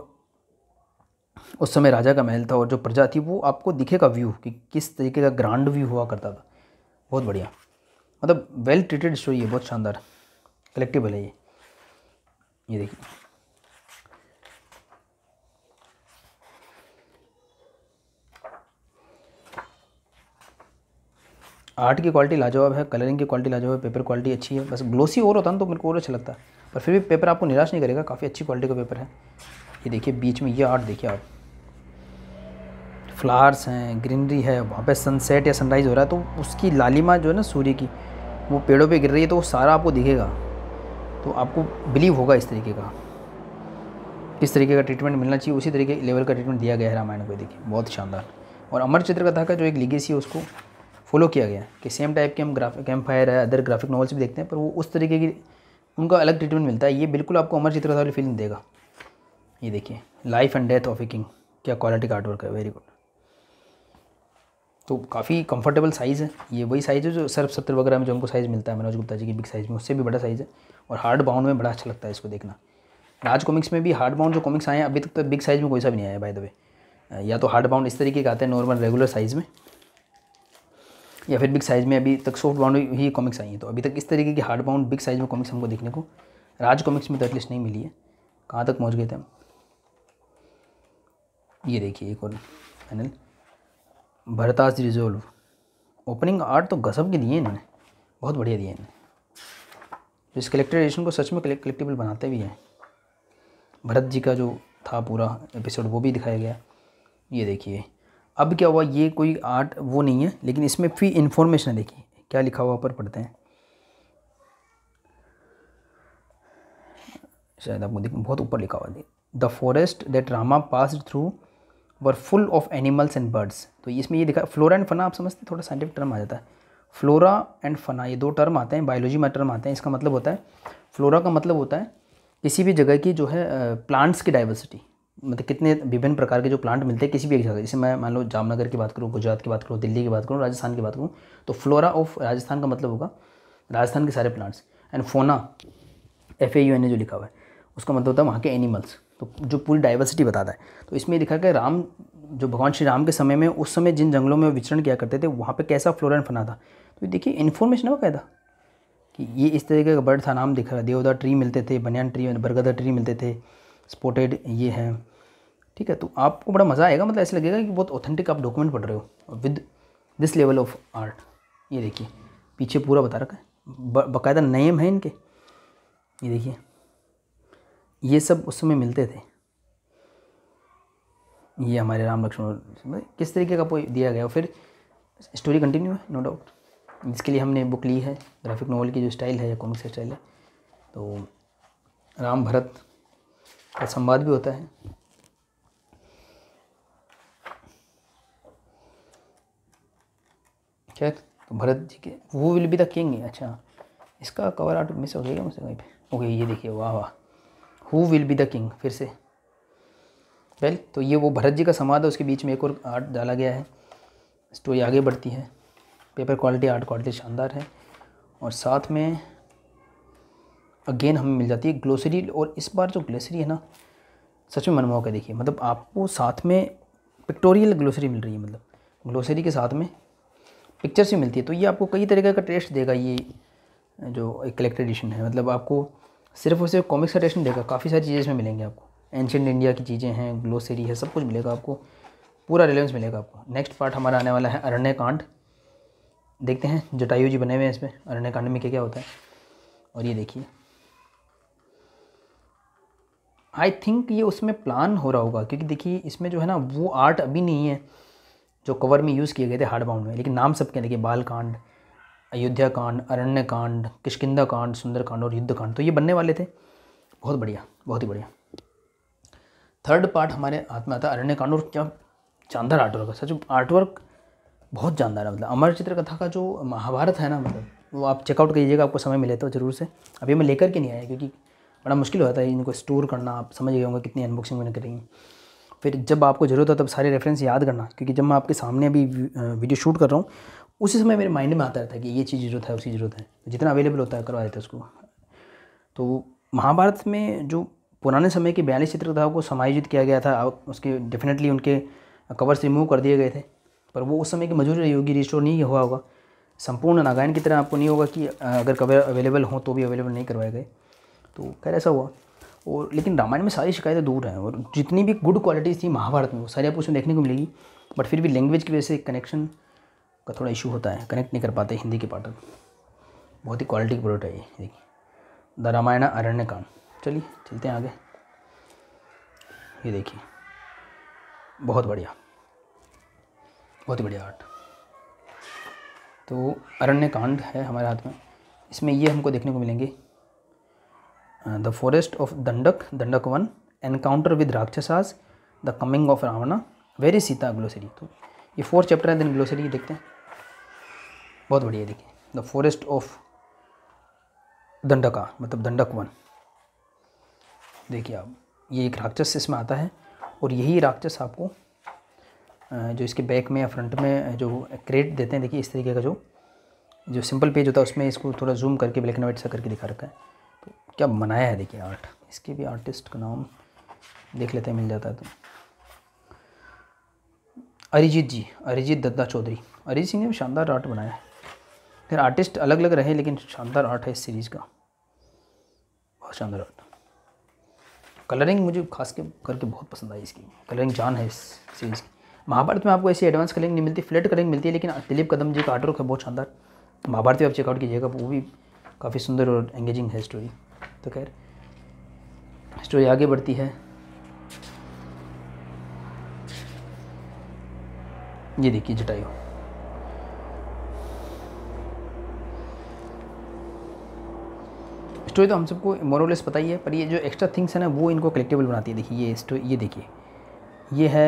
Speaker 1: उस समय राजा का महल था और जो प्रजा थी वो आपको दिखेगा व्यू कि किस तरीके का ग्रांड व्यू हुआ करता था बहुत बढ़िया मतलब वेल ट्रीटेड स्टोरी है बहुत शानदार कलेक्टिव है ये ये देखिए आर्ट की क्वालिटी लाजवाब है कलरिंग की क्वालिटी लाजवाब है पेपर क्वालिटी अच्छी है बस ग्लोसी और होता ना तो मेरे को और अच्छा लगता है पर फिर भी पेपर आपको निराश नहीं करेगा काफ़ी अच्छी क्वालिटी का पेपर है ये देखिए बीच में ये आर्ट देखिए आप फ्लावर्स हैं ग्रीनरी है वहाँ पे सनसेट या सनराइज़ हो रहा है तो उसकी लालिमा जो है ना सूर्य की वो पेड़ों पे गिर रही है तो वो सारा आपको दिखेगा तो आपको बिलीव होगा इस तरीके का किस तरीके का ट्रीटमेंट मिलना चाहिए उसी तरीके लेवल का ट्रीटमेंट दिया गया है रामायण को देखिए बहुत शानदार और अमर चित्रकथा का जो एक लिगेसी है उसको फॉलो किया गया कि सेम टाइप के हम ग्राफिक कैम फायर है अदर ग्राफिक नॉवल्स भी देखते हैं पर वो उस तरीके की उनका अलग ट्रीटमेंट मिलता है ये बिल्कुल आपको अमर चित्रा वाली फीलिंग देगा ये देखिए life and death of a king क्या क्वालिटी का आर्टवर्क है वेरी गुड तो काफ़ी कंफर्टेबल साइज़ है ये वही साइज़ है जो सर्फ सत्तर वगैरह में जो हमको साइज़ मिलता है मनोज गुप्ता जी की बिग साइज़ में उससे भी बड़ा साइज़ है और हार्ड बाउंड में बड़ा अच्छा लगता है इसको देखना राज कॉमिक्स में भी हार्ड बाउंड जो कॉमिक्स आए हैं अभी तक तो बिग साइज़ में कोई सा भी नहीं आया बाय द वे या तो हार्ड बाउंड इस तरीके का आते हैं नॉर्मल रेगुलर साइज़ में या फिर बिग साइज़ में अभी तक सॉफ्ट बाउंड ही कॉमिक्स आई हैं तो अभी तक इस तरीके की हार्ड बाउंड बिग साइज़ में कॉमिक्स हमको देखने को राज कॉमिक्स में तो एटलीस्ट नहीं मिली है कहाँ तक पहुँच गए थे हम ये देखिए एक और panel Bharata's resolve opening art तो गजब के दिए इन्होंने बहुत बढ़िया दिए इन्होंने तो इस कलेक्टर एडिशन को सच में कलेक्टेबल बनाते भी हैं भरत जी का जो था पूरा एपिसोड वो भी दिखाया गया ये देखिए अब क्या हुआ ये कोई आर्ट वो नहीं है लेकिन इसमें फी इन्फॉर्मेशन है देखिए क्या लिखा हुआ पर पढ़ते हैं शायद आपको देखें बहुत ऊपर लिखा हुआ the forest that Rama pass through were full of animals and birds तो इसमें ये दिखा फ्लोरा एंड फना आप समझते हैं थोड़ा साइंटिफिक टर्म आ जाता है फ्लोरा एंड फना ये दो टर्म आते हैं बायोलॉजी में टर्म आते हैं इसका मतलब होता है फ्लोरा का मतलब होता है किसी भी जगह की जो है प्लांट्स की डाइवर्सिटी मतलब कितने विभिन्न प्रकार के जो प्लांट मिलते हैं किसी भी एक जगह जैसे मैं मान लो जामनगर की बात करूँ गुजरात की बात करूँ दिल्ली की बात करूँ राजस्थान की बात करूँ तो फ्लोरा ऑफ राजस्थान का मतलब होगा राजस्थान के सारे plants and fauna F A U N A जो लिखा हुआ है उसका मतलब होता है वहाँ के एनिमल्स तो जो पूरी डाइवर्सिटी बताता है तो इसमें लिखा गया राम जो भगवान श्री राम के समय में उस समय जिन जंगलों में विचरण किया करते थे वहाँ पर कैसा फ्लोरा एंड फना था तो देखिए इन्फॉर्मेशन वो कहता कि ये इस तरीके का बर्ड था नाम दिख रहा है देवदा ट्री मिलते थे बनियान ट्री बरगदा ट्री मिलते थे स्पोटेड ये है ठीक है तो आपको बड़ा मज़ा आएगा मतलब ऐसे लगेगा कि बहुत ऑथेंटिक आप डॉक्यूमेंट पढ़ रहे हो with this level of art ये देखिए पीछे पूरा बता रखा है बाकायदा नेम है इनके ये देखिए ये सब उस समय मिलते थे ये हमारे राम लक्ष्मण किस तरीके का कोई दिया गया फिर स्टोरी कंटिन्यू है नो डाउट जिसके लिए हमने बुक ली है ग्राफिक नावल की जो स्टाइल है या कॉमिक्स स्टाइल है तो राम भरत का संवाद भी होता है क्या तो भरत जी के वो विल बी द किंग अच्छा इसका कवर आर्ट मिस हो गया मुझसे वहीं पे ओके ये देखिए वाह वाह who will be the king फिर से वेल तो ये वो भरत जी का संवाद है उसके बीच में एक और आर्ट डाला गया है स्टोरी आगे बढ़ती है पेपर क्वालिटी आर्ट क्वालिटी शानदार है और साथ में अगेन हमें मिल जाती है ग्लोसरी और इस बार जो ग्लोसरी है ना सच में मनमोहक है देखिए मतलब आपको साथ में पिक्टोरियल ग्लोसरी मिल रही है मतलब ग्लोसरी के साथ में पिक्चर्स भी मिलती है तो ये आपको कई तरीके का टेस्ट देगा ये जो एक कलेक्टर एडिशन है मतलब आपको सिर्फ और सिर्फ कॉमिक्स का टेस्ट नहीं देगा काफ़ी सारी चीज़ें इसमें मिलेंगी आपको एंशेंट इंडिया की चीज़ें हैं ग्लोसरी है सब कुछ मिलेगा आपको पूरा रिलेवेंस मिलेगा आपको नेक्स्ट पार्ट हमारा आने वाला है अरण्य कांड देखते हैं जटायु जी बने हुए हैं इसमें अरण्य कांड में क्या क्या होता है और ये देखिए आई थिंक ये उसमें प्लान हो रहा होगा क्योंकि देखिए इसमें जो है ना वो आर्ट अभी नहीं है जो कवर में यूज़ किए गए थे हार्ड बाउंड में लेकिन नाम सबके देखिए बाल कांड अयोध्या कांड अरण्य कांड किशकिंदा कांड सुंदर कांड और युद्ध कांड तो ये बनने वाले थे बहुत बढ़िया बहुत ही बढ़िया थर्ड पार्ट हमारे हाथ में आता है अरण्य कांड और क्या शानदार art work such art work बहुत जानदार है मतलब अमर चित्रकथा का जो महाभारत है ना मतलब वो आप चेकआउट करिएगा आपको समय मिले तो ज़रूर से अभी मैं लेकर के नहीं आया क्योंकि बड़ा मुश्किल होता है इनको स्टोर करना आप समझ गए होंगे कितनी अनबॉक्सिंग मैंने करेंगे फिर जब आपको ज़रूरत हो तब सारे रेफरेंस याद करना क्योंकि जब मैं आपके सामने अभी वीडियो शूट कर रहा हूँ उसी समय मेरे माइंड में आता रहता है कि ये चीज़ ज़रूरत है उसी ज़रूरत है जितना अवेलेबल होता है करवा देते उसको तो महाभारत में जो पुराने समय की बयालीस चित्रकथाओं को समायोजित किया गया था उसके डेफिनेटली उनके कवर से रिमूव कर दिए गए थे पर वो उस समय की मजबूरी रही होगी रिस्टोर नहीं हुआ होगा संपूर्ण नागायन की तरह आपको नहीं होगा कि अगर कवर अवेलेबल हों तो भी अवेलेबल नहीं करवाए गए तो खैर ऐसा हुआ और लेकिन रामायण में सारी शिकायतें दूर हैं और जितनी भी गुड क्वालिटीज़ थी महाभारत में वो सारी आपको उसमें देखने को मिलेगी बट फिर भी लैंग्वेज की वजह से कनेक्शन का थोड़ा इशू होता है कनेक्ट नहीं कर पाते हिंदी के पार्टन बहुत ही क्वालिटी की प्रोडक्ट है ये देखिए द रामायण अरण्य कांड चलिए चलते हैं आगे ये देखिए बहुत बढ़िया बहुत ही बढ़िया आर्ट तो अरण्य कांड है हमारे हाथ में इसमें ये हमको देखने को मिलेंगे the forest of Dandak Dandak van encounter with rakshasas the coming of Ravana very Sita glossary तो ये फोर चैप्टर है दिन ग्लोसरी देखते हैं बहुत बढ़िया देखिए द फॉरेस्ट ऑफ दंडका मतलब दंडक वन देखिए आप ये एक राक्षस इसमें आता है और यही राक्षस आपको जो इसके बैक में या फ्रंट में जो क्रेट देते हैं देखिए इस तरीके का जो जो सिंपल पेज होता है उसमें इसको थोड़ा जूम करके ब्लैक एंड वाइट सा करके दिखा रखा है क्या बनाया है देखिए आर्ट इसके भी आर्टिस्ट का नाम देख लेते हैं मिल जाता है तो अरिजीत जी अरिजीत दत्ता चौधरी अरिजीत सिंह ने भी शानदार आर्ट बनाया है फिर आर्टिस्ट अलग अलग रहे लेकिन शानदार आर्ट है इस सीरीज़ का बहुत शानदार आर्ट कलरिंग मुझे खास के करके बहुत पसंद आई इसकी कलरिंग जान है इस सीरीज़ की महाभारत में आपको ऐसी एडवांस कलिंग नहीं मिलती फ्लैट कलरिंग मिलती है लेकिन दिलीप कदम जी का रुक है बहुत शानदार महाभारत भी आप चेकआउट कीजिएगा वो भी काफ़ी सुंदर और एंगेजिंग है स्टोरी तो खैर स्टोरी आगे बढ़ती है ये देखिए जटायु स्टोरी तो हम सबको मोरोलेस पता ही है पर ये जो एक्स्ट्रा थिंग्स है ना वो इनको कलेक्टेबल बनाती है देखिए ये स्टोरी ये देखिए ये है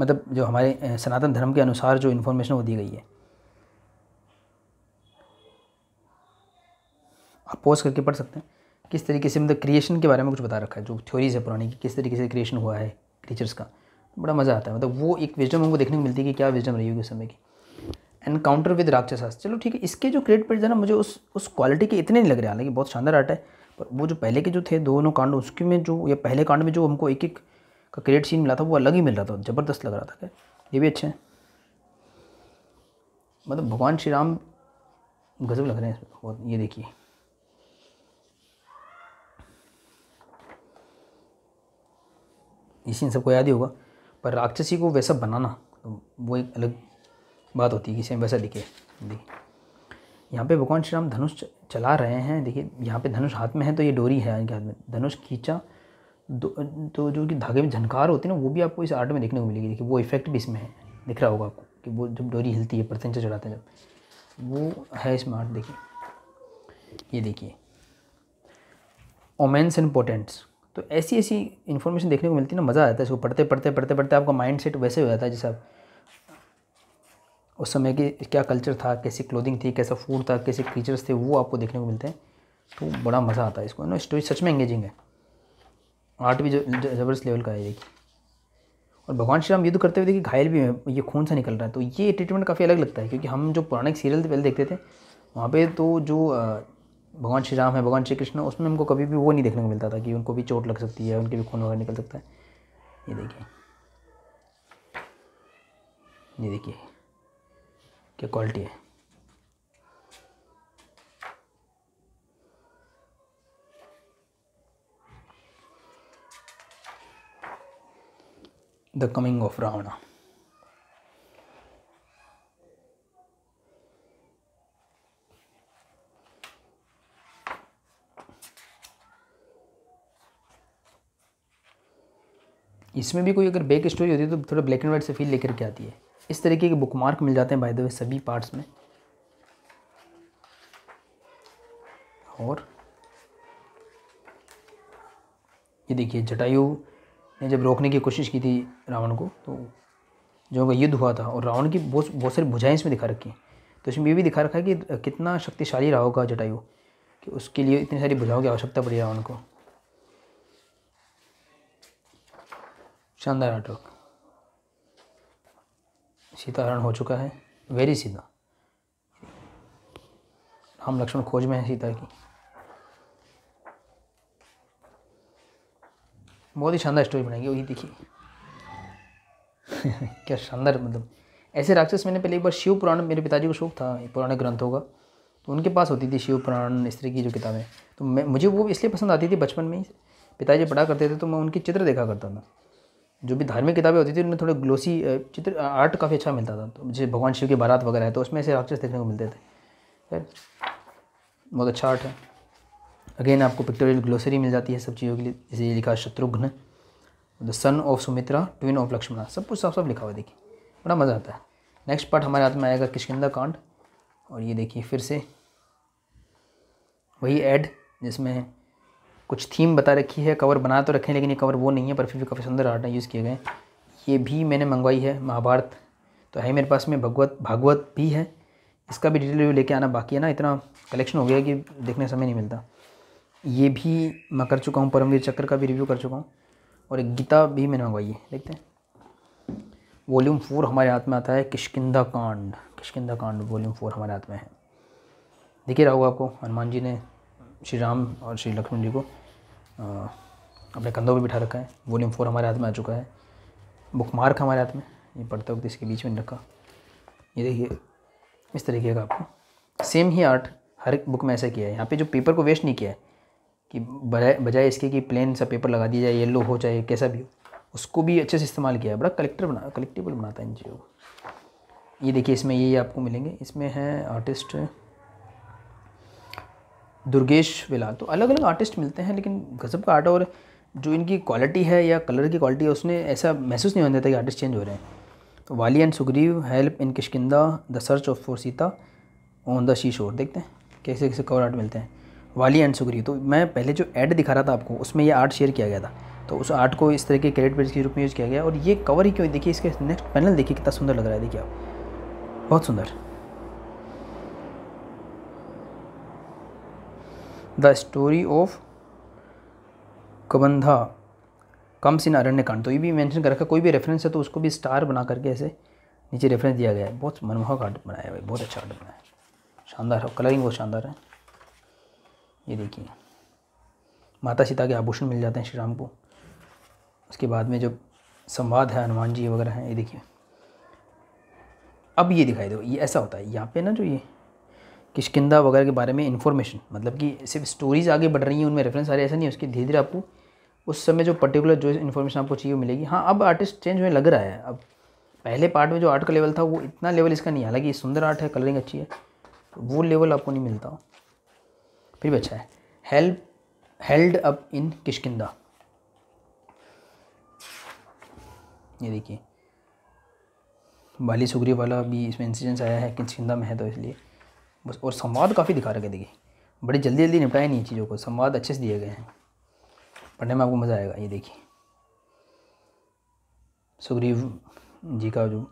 Speaker 1: मतलब जो हमारे सनातन धर्म के अनुसार जो इन्फॉर्मेशन वो दी गई है आप पोज करके पढ़ सकते हैं किस तरीके से मतलब क्रिएशन के बारे में कुछ बता रखा है जो थ्योरीज है पुरानी की किस तरीके से क्रिएशन हुआ है क्रीचर्स का बड़ा मज़ा आता है मतलब वो एक विजडम हमको देखने को मिलती है कि क्या विजडम रही होगी उस समय की एनकाउंटर विद राक्षसास चलो ठीक है इसके जो क्रेडिट पर जाना मुझे उस उस क्वालिटी के इतने नहीं लग रहे हालांकि बहुत शानदार आर्ट है पर वो जो पहले के जो थे दोनों कांड उसके में जो या पहले कांड में जो हमको एक एक का क्रेडिट सीन मिला था वो अलग ही मिल रहा था ज़बरदस्त लग रहा था क्या ये भी अच्छा है मतलब भगवान श्री राम गज़ब लग रहे हैं बहुत ये देखिए इसी सबको याद ही होगा पर राक्षसी को वैसा बनाना तो वो एक अलग बात होती है कि सेम वैसा दिखे देखिए यहाँ पे भगवान श्री राम धनुष चला रहे हैं देखिए यहाँ पे धनुष हाथ में है तो ये डोरी है इनके हाथ में धनुष खींचा तो जो कि धागे में झनकार होती है ना वो भी आपको इस आर्ट में देखने को मिलेगी देखिए वो इफेक्ट भी इसमें है दिख रहा होगा आपको कि वो जब डोरी हिलती है प्रत्यंचा चढ़ाते हैं जब वो है इसमें आर्ट देखिए ये देखिए ओमेंस एंड पोटेंट्स तो ऐसी ऐसी इन्फॉर्मेशन देखने को मिलती है ना मज़ा आता है इसको पढ़ते पढ़ते पढ़ते पढ़ते आपका माइंड सेट वैसे हो जाता है जैसे आप उस समय की क्या कल्चर था कैसी क्लोथिंग थी कैसा फूड था कैसे क्रीचर्स थे वो आपको देखने को मिलते हैं तो बड़ा मज़ा आता है इसको ना स्टोरी सच में एंगेजिंग है आर्ट भी ज़बरदस्त लेवल का है देखिए और भगवान श्री राम युद्ध करते हुए देखिए घायल भी है ये खून सा निकल रहा है तो ये ट्रीटमेंट काफ़ी अलग लगता है क्योंकि हम जो पुराने सीरियल पहले देखते थे वहाँ पे तो जो भगवान श्री राम है भगवान श्री कृष्ण उसमें हमको कभी भी वो नहीं देखने को मिलता था कि उनको भी चोट लग सकती है उनके भी खून वगैरह निकल सकता है ये देखिए ये देखिए क्या क्वालिटी है द कमिंग ऑफ रावणा इसमें भी कोई अगर बैक स्टोरी होती है तो थोड़ा ब्लैक एंड वाइट से फील लेकर के आती है इस तरीके के बुकमार्क मिल जाते हैं बाय द वे सभी पार्ट्स में और ये देखिए जटायु ने जब रोकने की कोशिश की थी रावण को तो जो युद्ध हुआ था और रावण की बहुत बहुत सारी भुजाएँ इसमें दिखा रखी हैं तो इसमें ये भी दिखा रखा है कि कितना शक्तिशाली रहा होगा जटायु कि उसके लिए इतनी सारी भुजाओं की आवश्यकता पड़ी रावण को शानदार नाटक सीता हो चुका है वेरी सीधा राम लक्ष्मण खोज में है सीता की बहुत ही शानदार स्टोरी बनाएगी वही देखिए क्या शानदार मतलब ऐसे राक्षस मैंने पहले एक बार शिव पुराण मेरे पिताजी को शौक था पुराने ग्रंथों का तो उनके पास होती थी शिव पुराण इस तरह की जो किताबें तो मैं मुझे वो इसलिए पसंद आती थी बचपन में ही पिताजी पढ़ा करते थे तो मैं उनके चित्र देखा करता था जो भी धार्मिक किताबें होती थी उनमें थोड़े ग्लोसी चित्र आर्ट काफ़ी अच्छा मिलता था तो जैसे भगवान शिव की बारात वगैरह है तो उसमें ऐसे राक्षस देखने को मिलते थे खैर बहुत अच्छा आर्ट है अगेन आपको पिक्टोरियल ग्लोसरी मिल जाती है सब चीज़ों के लिए जैसे ये लिखा Shatrughna the son of Sumitra twin of Lakshmana सब कुछ साफ साफ लिखा हुआ देखिए बड़ा मज़ा आता है नेक्स्ट पार्ट हमारे हाथ में आएगा किशकिंदा कांड और ये देखिए फिर से वही एड जिसमें कुछ थीम बता रखी है कवर बना तो रखे हैं लेकिन ये कवर वो नहीं है पर फिर भी काफ़ी सुंदर आर्ट यूज़ किए गए ये भी मैंने मंगवाई है महाभारत तो है मेरे पास में भगवत भागवत भी है इसका भी डिटेल लेके आना बाकी है ना इतना कलेक्शन हो गया कि देखने समय नहीं मिलता ये भी मैं कर चुका हूँ परमवीर चक्र का भी रिव्यू कर चुका हूँ और एक गीता भी मैंने मंगवाई है देखते हैं वॉल्यूम फोर हमारे हाथ में आता है किशकिंदा कांड किशकिंदा कांड वॉल्यूम फोर हमारे हाथ में है दिखे रहा होगा आपको हनुमान जी ने श्री राम और श्री लक्ष्मण जी को अपने कंधों पर बिठा रखा है वॉल्यूम फोर हमारे हाथ में आ चुका है बुक मार्क हमारे हाथ में ये पढ़ते वक्त इसके बीच में रखा ये देखिए इस तरीके का आपको सेम ही आर्ट हर एक बुक में ऐसा किया है यहाँ पे जो पेपर को वेस्ट नहीं किया है कि बजाय इसके कि प्लेन सा पेपर लगा दिया जाए येलो हो चाहे कैसा भी हो उसको भी अच्छे से इस्तेमाल किया है बड़ा कलेक्टर बना कलेक्टेबल बनाता है इन चीज़ों को ये देखिए इसमें ये आपको मिलेंगे इसमें है आर्टिस्ट दुर्गेश विला तो अलग अलग आर्टिस्ट मिलते हैं लेकिन गज़ब का आर्ट और जो इनकी क्वालिटी है या कलर की क्वालिटी है उसने ऐसा महसूस नहीं होने देता कि आर्टिस्ट चेंज हो रहे हैं तो Vali and Sugriva help in Kishkindha the search of for Sita on the sea shore देखते हैं कैसे कैसे कवर आर्ट मिलते हैं वाली एंड सुग्रीव तो मैं पहले जो ऐड दिखा रहा था आपको उसमें ये आर्ट शेयर किया गया था तो उस आर्ट को इस तरह के क्रेडिट पेज के रूप में यूज़ किया गया और ये कवर ही क्यों देखिए इसके नेक्स्ट पैनल देखिए कितना सुंदर लग रहा है देखिए आप बहुत सुंदर the story of Kabandha comes in Aranya Kand तो ये भी मेंशन कर रखा कोई भी रेफरेंस है तो उसको भी स्टार बना करके ऐसे नीचे रेफरेंस दिया गया है बहुत मनमोहक आर्ट बनाया है भाई बहुत अच्छा आर्ट बनाया है शानदार है कलरिंग बहुत शानदार है ये देखिए माता सीता के आभूषण मिल जाते हैं श्री राम को उसके बाद में जब संवाद है हनुमान जी वगैरह हैं ये देखिए अब ये दिखाई दो ये ऐसा होता है यहाँ पे ना जो ये किशकिंदा वगैरह के बारे में इन्फॉर्मेशन मतलब कि सिर्फ स्टोरीज़ आगे बढ़ रही हैं उनमें रेफरेंस आ रहे ऐसा नहीं है उसकी धीरे धीरे आपको उस समय जो पर्टिकुलर जो इन्फॉर्मेशन आपको चाहिए वो मिलेगी हाँ अब आर्टिस्ट चेंज होने लग रहा है अब पहले पार्ट में जो आर्ट का लेवल था वो इतना लेवल इसका नहीं हालांकि सुंदर आर्ट है कलरिंग अच्छी है तो वो लेवल आपको नहीं मिलता फिर भी अच्छा है help held up in Kishkindha ये देखिए बाली सुगरी वाला भी इसमें इंसिडेंस आया है किशकिंदा में है तो इसलिए बस और संवाद काफ़ी दिखा रखे देखिए बड़ी जल्दी जल्दी निपटाए नहीं चीज़ों को संवाद अच्छे से दिए गए हैं पढ़ने में आपको मज़ा आएगा ये देखिए सुग्रीव जी का जो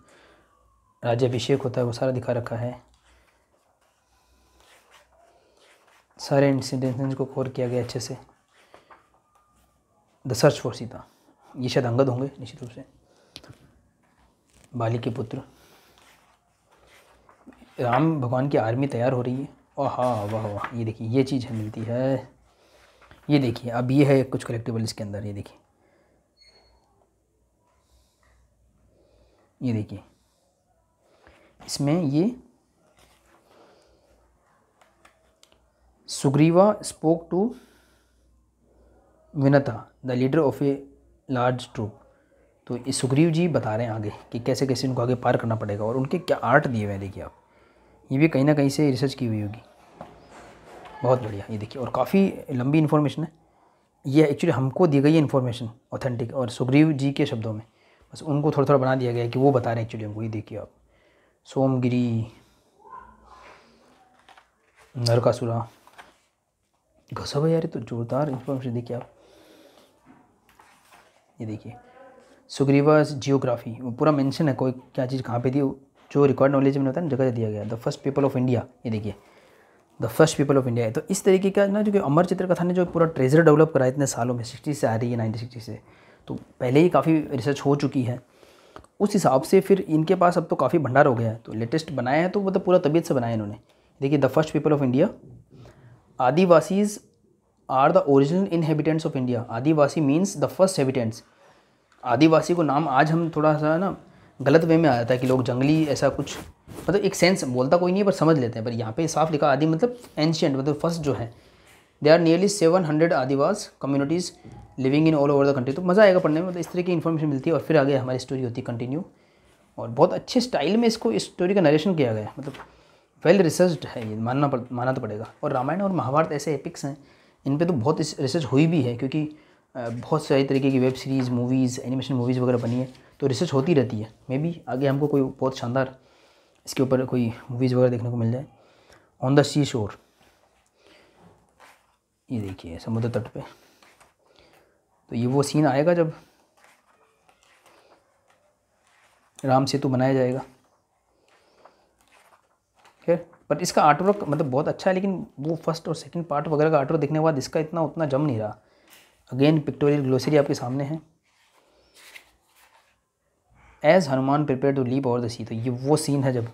Speaker 1: अभिषेक होता है वो सारा दिखा रखा है सारे इंसिडेंट को कवर किया गया अच्छे से द सर्च फॉर सीता ये शायद अंगद होंगे निश्चित रूप से बाली के पुत्र राम भगवान की आर्मी तैयार हो रही है ओ हाँ वाह वाह ये देखिए ये चीज़ है मिलती है ये देखिए अब ये है कुछ कलेक्टिवल इसके अंदर ये देखिए ये देखिए इसमें ये Sugriva spoke to Vinata the leader of a large troop तो सुग्रीव जी बता रहे हैं आगे कि कैसे कैसे उनको आगे पार करना पड़ेगा और उनके क्या आर्ट दिए हुए हैं देखिए आप ये भी कहीं ना कहीं से रिसर्च की हुई होगी बहुत बढ़िया ये देखिए और काफ़ी लंबी इन्फॉर्मेशन है ये एक्चुअली हमको दी गई है इन्फॉर्मेशन ऑथेंटिक और सुग्रीव जी के शब्दों में बस उनको थोड़ा थोड़ा बना दिया गया है कि वो बता रहे हैं एक्चुअली हमको ये देखिए आप सोमगिरी नरकासुरा घसब यार तो जोरदार इन्फॉर्मेशन देखिए आप ये देखिए सुग्रीवा जियोग्राफी वो पूरा मेंशन है कोई क्या चीज़ कहाँ पे थी जो रिकॉर्ड नॉलेज में होता है ना जगह दिया गया the first people of India ये देखिए the first people of India है तो इस तरीके का ना जो कि अमर चित्रकथा ने जो पूरा ट्रेजर डेवलप करा इतने सालों में सिक्सटी से आ रही है नाइनटीन सिक्सटी से तो पहले ही काफ़ी रिसर्च हो चुकी है उस हिसाब से फिर इनके पास अब तो काफ़ी भंडार हो गया है तो लेटेस्ट बनाया है तो वो तो पूरा तबीयत से बनाया इन्होंने देखिए the first people of India adivasis are the original inhabitants of India adivasi means the first habitants आदिवासी को नाम आज हम थोड़ा सा ना गलत वे में आ जाता है कि लोग जंगली ऐसा कुछ मतलब एक सेंस बोलता कोई नहीं है पर समझ लेते हैं पर यहाँ पे साफ लिखा आदि मतलब एंशियंट मतलब फर्स्ट जो है they are nearly seven hundred adivasi communities living in all over the country तो मज़ा आएगा पढ़ने में मतलब इस तरह की इन्फॉर्मेशन मिलती है और फिर आगे हमारी स्टोरी होती है कंटिन्यू और बहुत अच्छे स्टाइल में इसको इस स्टोरी का नरेशन किया गया है मतलब वेल रिसर्च है ये मानना पड़ माना तो पड़ेगा और रामायण और महाभारत ऐसे एपिक्स हैं इन पर तो बहुत रिसर्च हुई भी है क्योंकि बहुत सारी तरीके की web series movies animation movies वगैरह बनी है तो रिसर्च होती रहती है मे बी आगे हमको कोई बहुत शानदार इसके ऊपर कोई मूवीज़ वगैरह देखने को मिल जाए ऑन द सी शोर ये देखिए समुद्र तट पे तो ये वो सीन आएगा जब राम सेतु बनाया जाएगा खैर पर इसका आर्टवर्क मतलब बहुत अच्छा है लेकिन वो फर्स्ट और सेकंड पार्ट वगैरह का आर्टवर्क देखने के बाद इसका इतना उतना जम नहीं रहा अगेन पिक्टोरियल ग्लोसरी आपके सामने है as Hanuman prepare to leap over the sea तो ये वो सीन है जब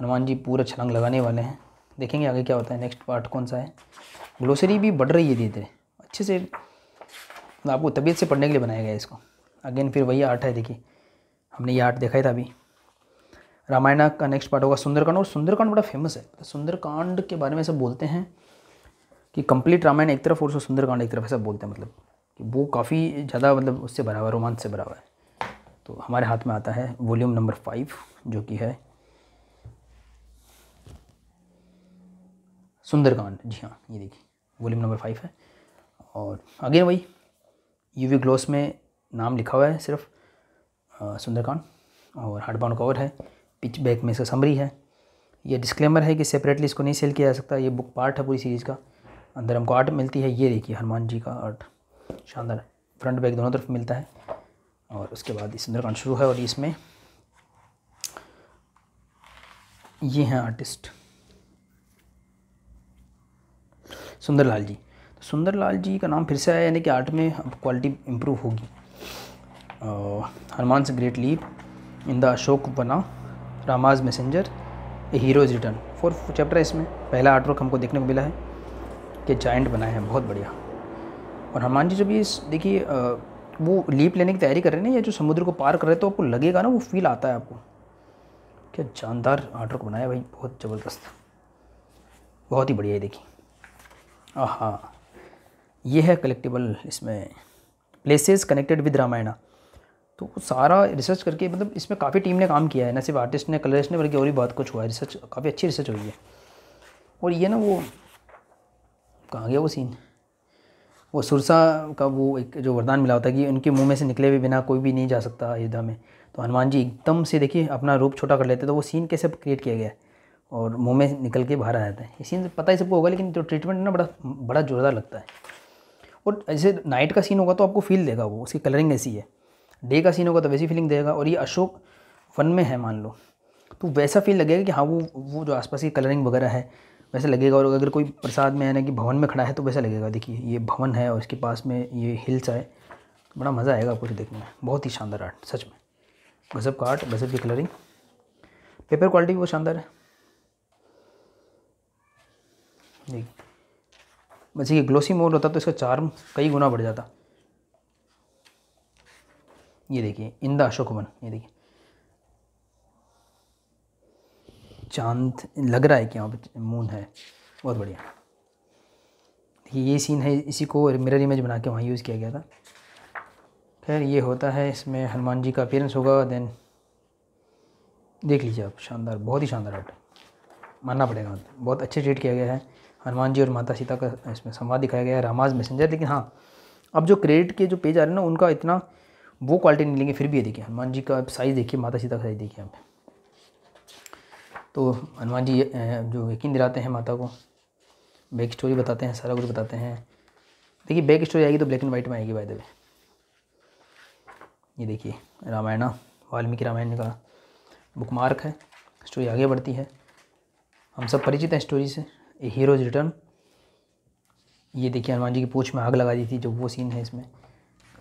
Speaker 1: हनुमान जी पूरा छलंग लगाने वाले हैं देखेंगे आगे क्या होता है नेक्स्ट पार्ट कौन सा है ग्लोसरी भी बढ़ रही है धीरे धीरे अच्छे से मतलब आपको तबीयत से पढ़ने के लिए बनाया गया है इसको अगेन फिर वही आर्ट है देखिए हमने ये आर्ट देखा ही था अभी रामायण का नेक्स्ट पार्ट होगा सुंदरकांड और सुंदरकांड बड़ा फेमस है तो सुंदरकांड के बारे में सब बोलते हैं कि कंप्लीट रामायण एक तरफ और सुंदरकांड एक तरफ ऐसा बोलते हैं मतलब कि वो काफ़ी ज़्यादा मतलब उससे भरा हुआ रोमांच से भरा हुआ है तो हमारे हाथ में आता है वॉल्यूम नंबर फाइव जो कि है सुंदरकांड जी हाँ ये देखिए वॉल्यूम नंबर फाइव है और अगेन वही यूवी ग्लोस में नाम लिखा हुआ है सिर्फ सुंदरकांड और हार्ड बाउंड कवर है पिच बैक में इसका समरी है ये डिस्क्लेमर है कि सेपरेटली इसको नहीं सेल किया जा सकता ये बुक पार्ट है पूरी सीरीज़ का अंदर हमको आर्ट मिलती है ये देखिए हनुमान जी का आर्ट शानदार फ्रंट बैक दोनों तरफ मिलता है और उसके बाद इस सुंदरकांड शुरू है और इसमें ये हैं आर्टिस्ट सुंदरलाल जी तो सुंदरलाल जी का नाम फिर से आया यानी कि आर्ट में अब क्वालिटी इम्प्रूव होगी हनुमान से great leap in the Ashok vana Rama's messenger a hero's return four chapter है इसमें पहला आर्टवर्क हमको देखने को मिला है कि जाइंट बनाए हैं बहुत बढ़िया और हनुमान जी जब ये देखिए वो लीप लेने की तैयारी कर रहे हैं ना या जो समुद्र को पार कर रहे तो आपको लगेगा ना वो फील आता है आपको क्या जानदार आर्टर को बनाया भाई बहुत ज़बरदस्त बहुत ही बढ़िया है देखिए हाँ ये है कलेक्टिबल इसमें प्लेसेस कनेक्टेड विद रामायणा तो सारा रिसर्च करके मतलब इसमें काफ़ी टीम ने काम किया है ना सिर्फ आर्टिस्ट ने कलरिस्ट ने बल्कि और भी बहुत कुछ हुआ है रिसर्च काफ़ी अच्छी रिसर्च हुई है और ये ना वो कहाँ गया वो सीन वो सुरसा का वो एक जो वरदान मिला होता है कि उनके मुंह में से निकले हुए बिना कोई भी नहीं जा सकता अयोध्या में तो हनुमान जी एकदम से देखिए अपना रूप छोटा कर लेते तो वो सीन कैसे क्रिएट किया गया है और मुंह में निकल के बाहर आ जाता है ये सीन तो पता ही सबको होगा लेकिन जो ट्रीटमेंट है ना बड़ा बड़ा जोरदार लगता है और जैसे नाइट का सीन होगा तो आपको फील देगा वो उसकी कलरिंग ऐसी है डे का सीन होगा तो वैसी फीलिंग देगा और ये अशोक वन में है मान लो तो वैसा फील लगेगा कि हाँ वो वो जो आसपास की कलरिंग वगैरह है वैसे लगेगा और अगर कोई प्रसाद में यानी कि भवन में खड़ा है तो वैसा लगेगा देखिए ये भवन है और इसके पास में ये हिल्स है तो बड़ा मज़ा आएगा आपको देखने में बहुत ही शानदार आर्ट सच में गज़ब का आर्ट गज़ब की कलरिंग पेपर क्वालिटी भी बहुत शानदार है देखिए वैसे ये ग्लोसी मोड होता तो इसका चार्म कई गुना बढ़ जाता ये देखिए इंदा अशोक वन ये देखिए चांद लग रहा है कि यहाँ पर मून है बहुत बढ़िया देखिए ये सीन है इसी को मिरर इमेज बना के वहाँ यूज़ किया गया था खैर ये होता है इसमें हनुमान जी का अपेयरेंस होगा देन देख लीजिए आप शानदार बहुत ही शानदार आर्ट मानना पड़ेगा बहुत अच्छे ट्रीट किया गया है हनुमान जी और माता सीता का इसमें संवाद दिखाया गया है रामाज मैसेंजर लेकिन हाँ अब जो क्रेडिट के जो पेज आ रहे हैं ना उनका इतना वो क्वालिटी नहीं लेंगे फिर भी ये देखिए हनुमान जी का साइज़ देखिए माता सीता का साइज़ देखिए आप तो हनुमान जी जो यकीन दिलाते हैं माता को बैक स्टोरी बताते हैं सारा कुछ बताते हैं देखिए बैक स्टोरी आएगी तो ब्लैक एंड वाइट में आएगी बाय द वे ये देखिए रामायण वाल्मीकि रामायण का बुक मार्क है स्टोरी आगे बढ़ती है हम सब परिचित हैं स्टोरी से ए हीरोज रिटर्न ये देखिए हनुमान जी की पूछ में आग लगा दी थी जो वो सीन है इसमें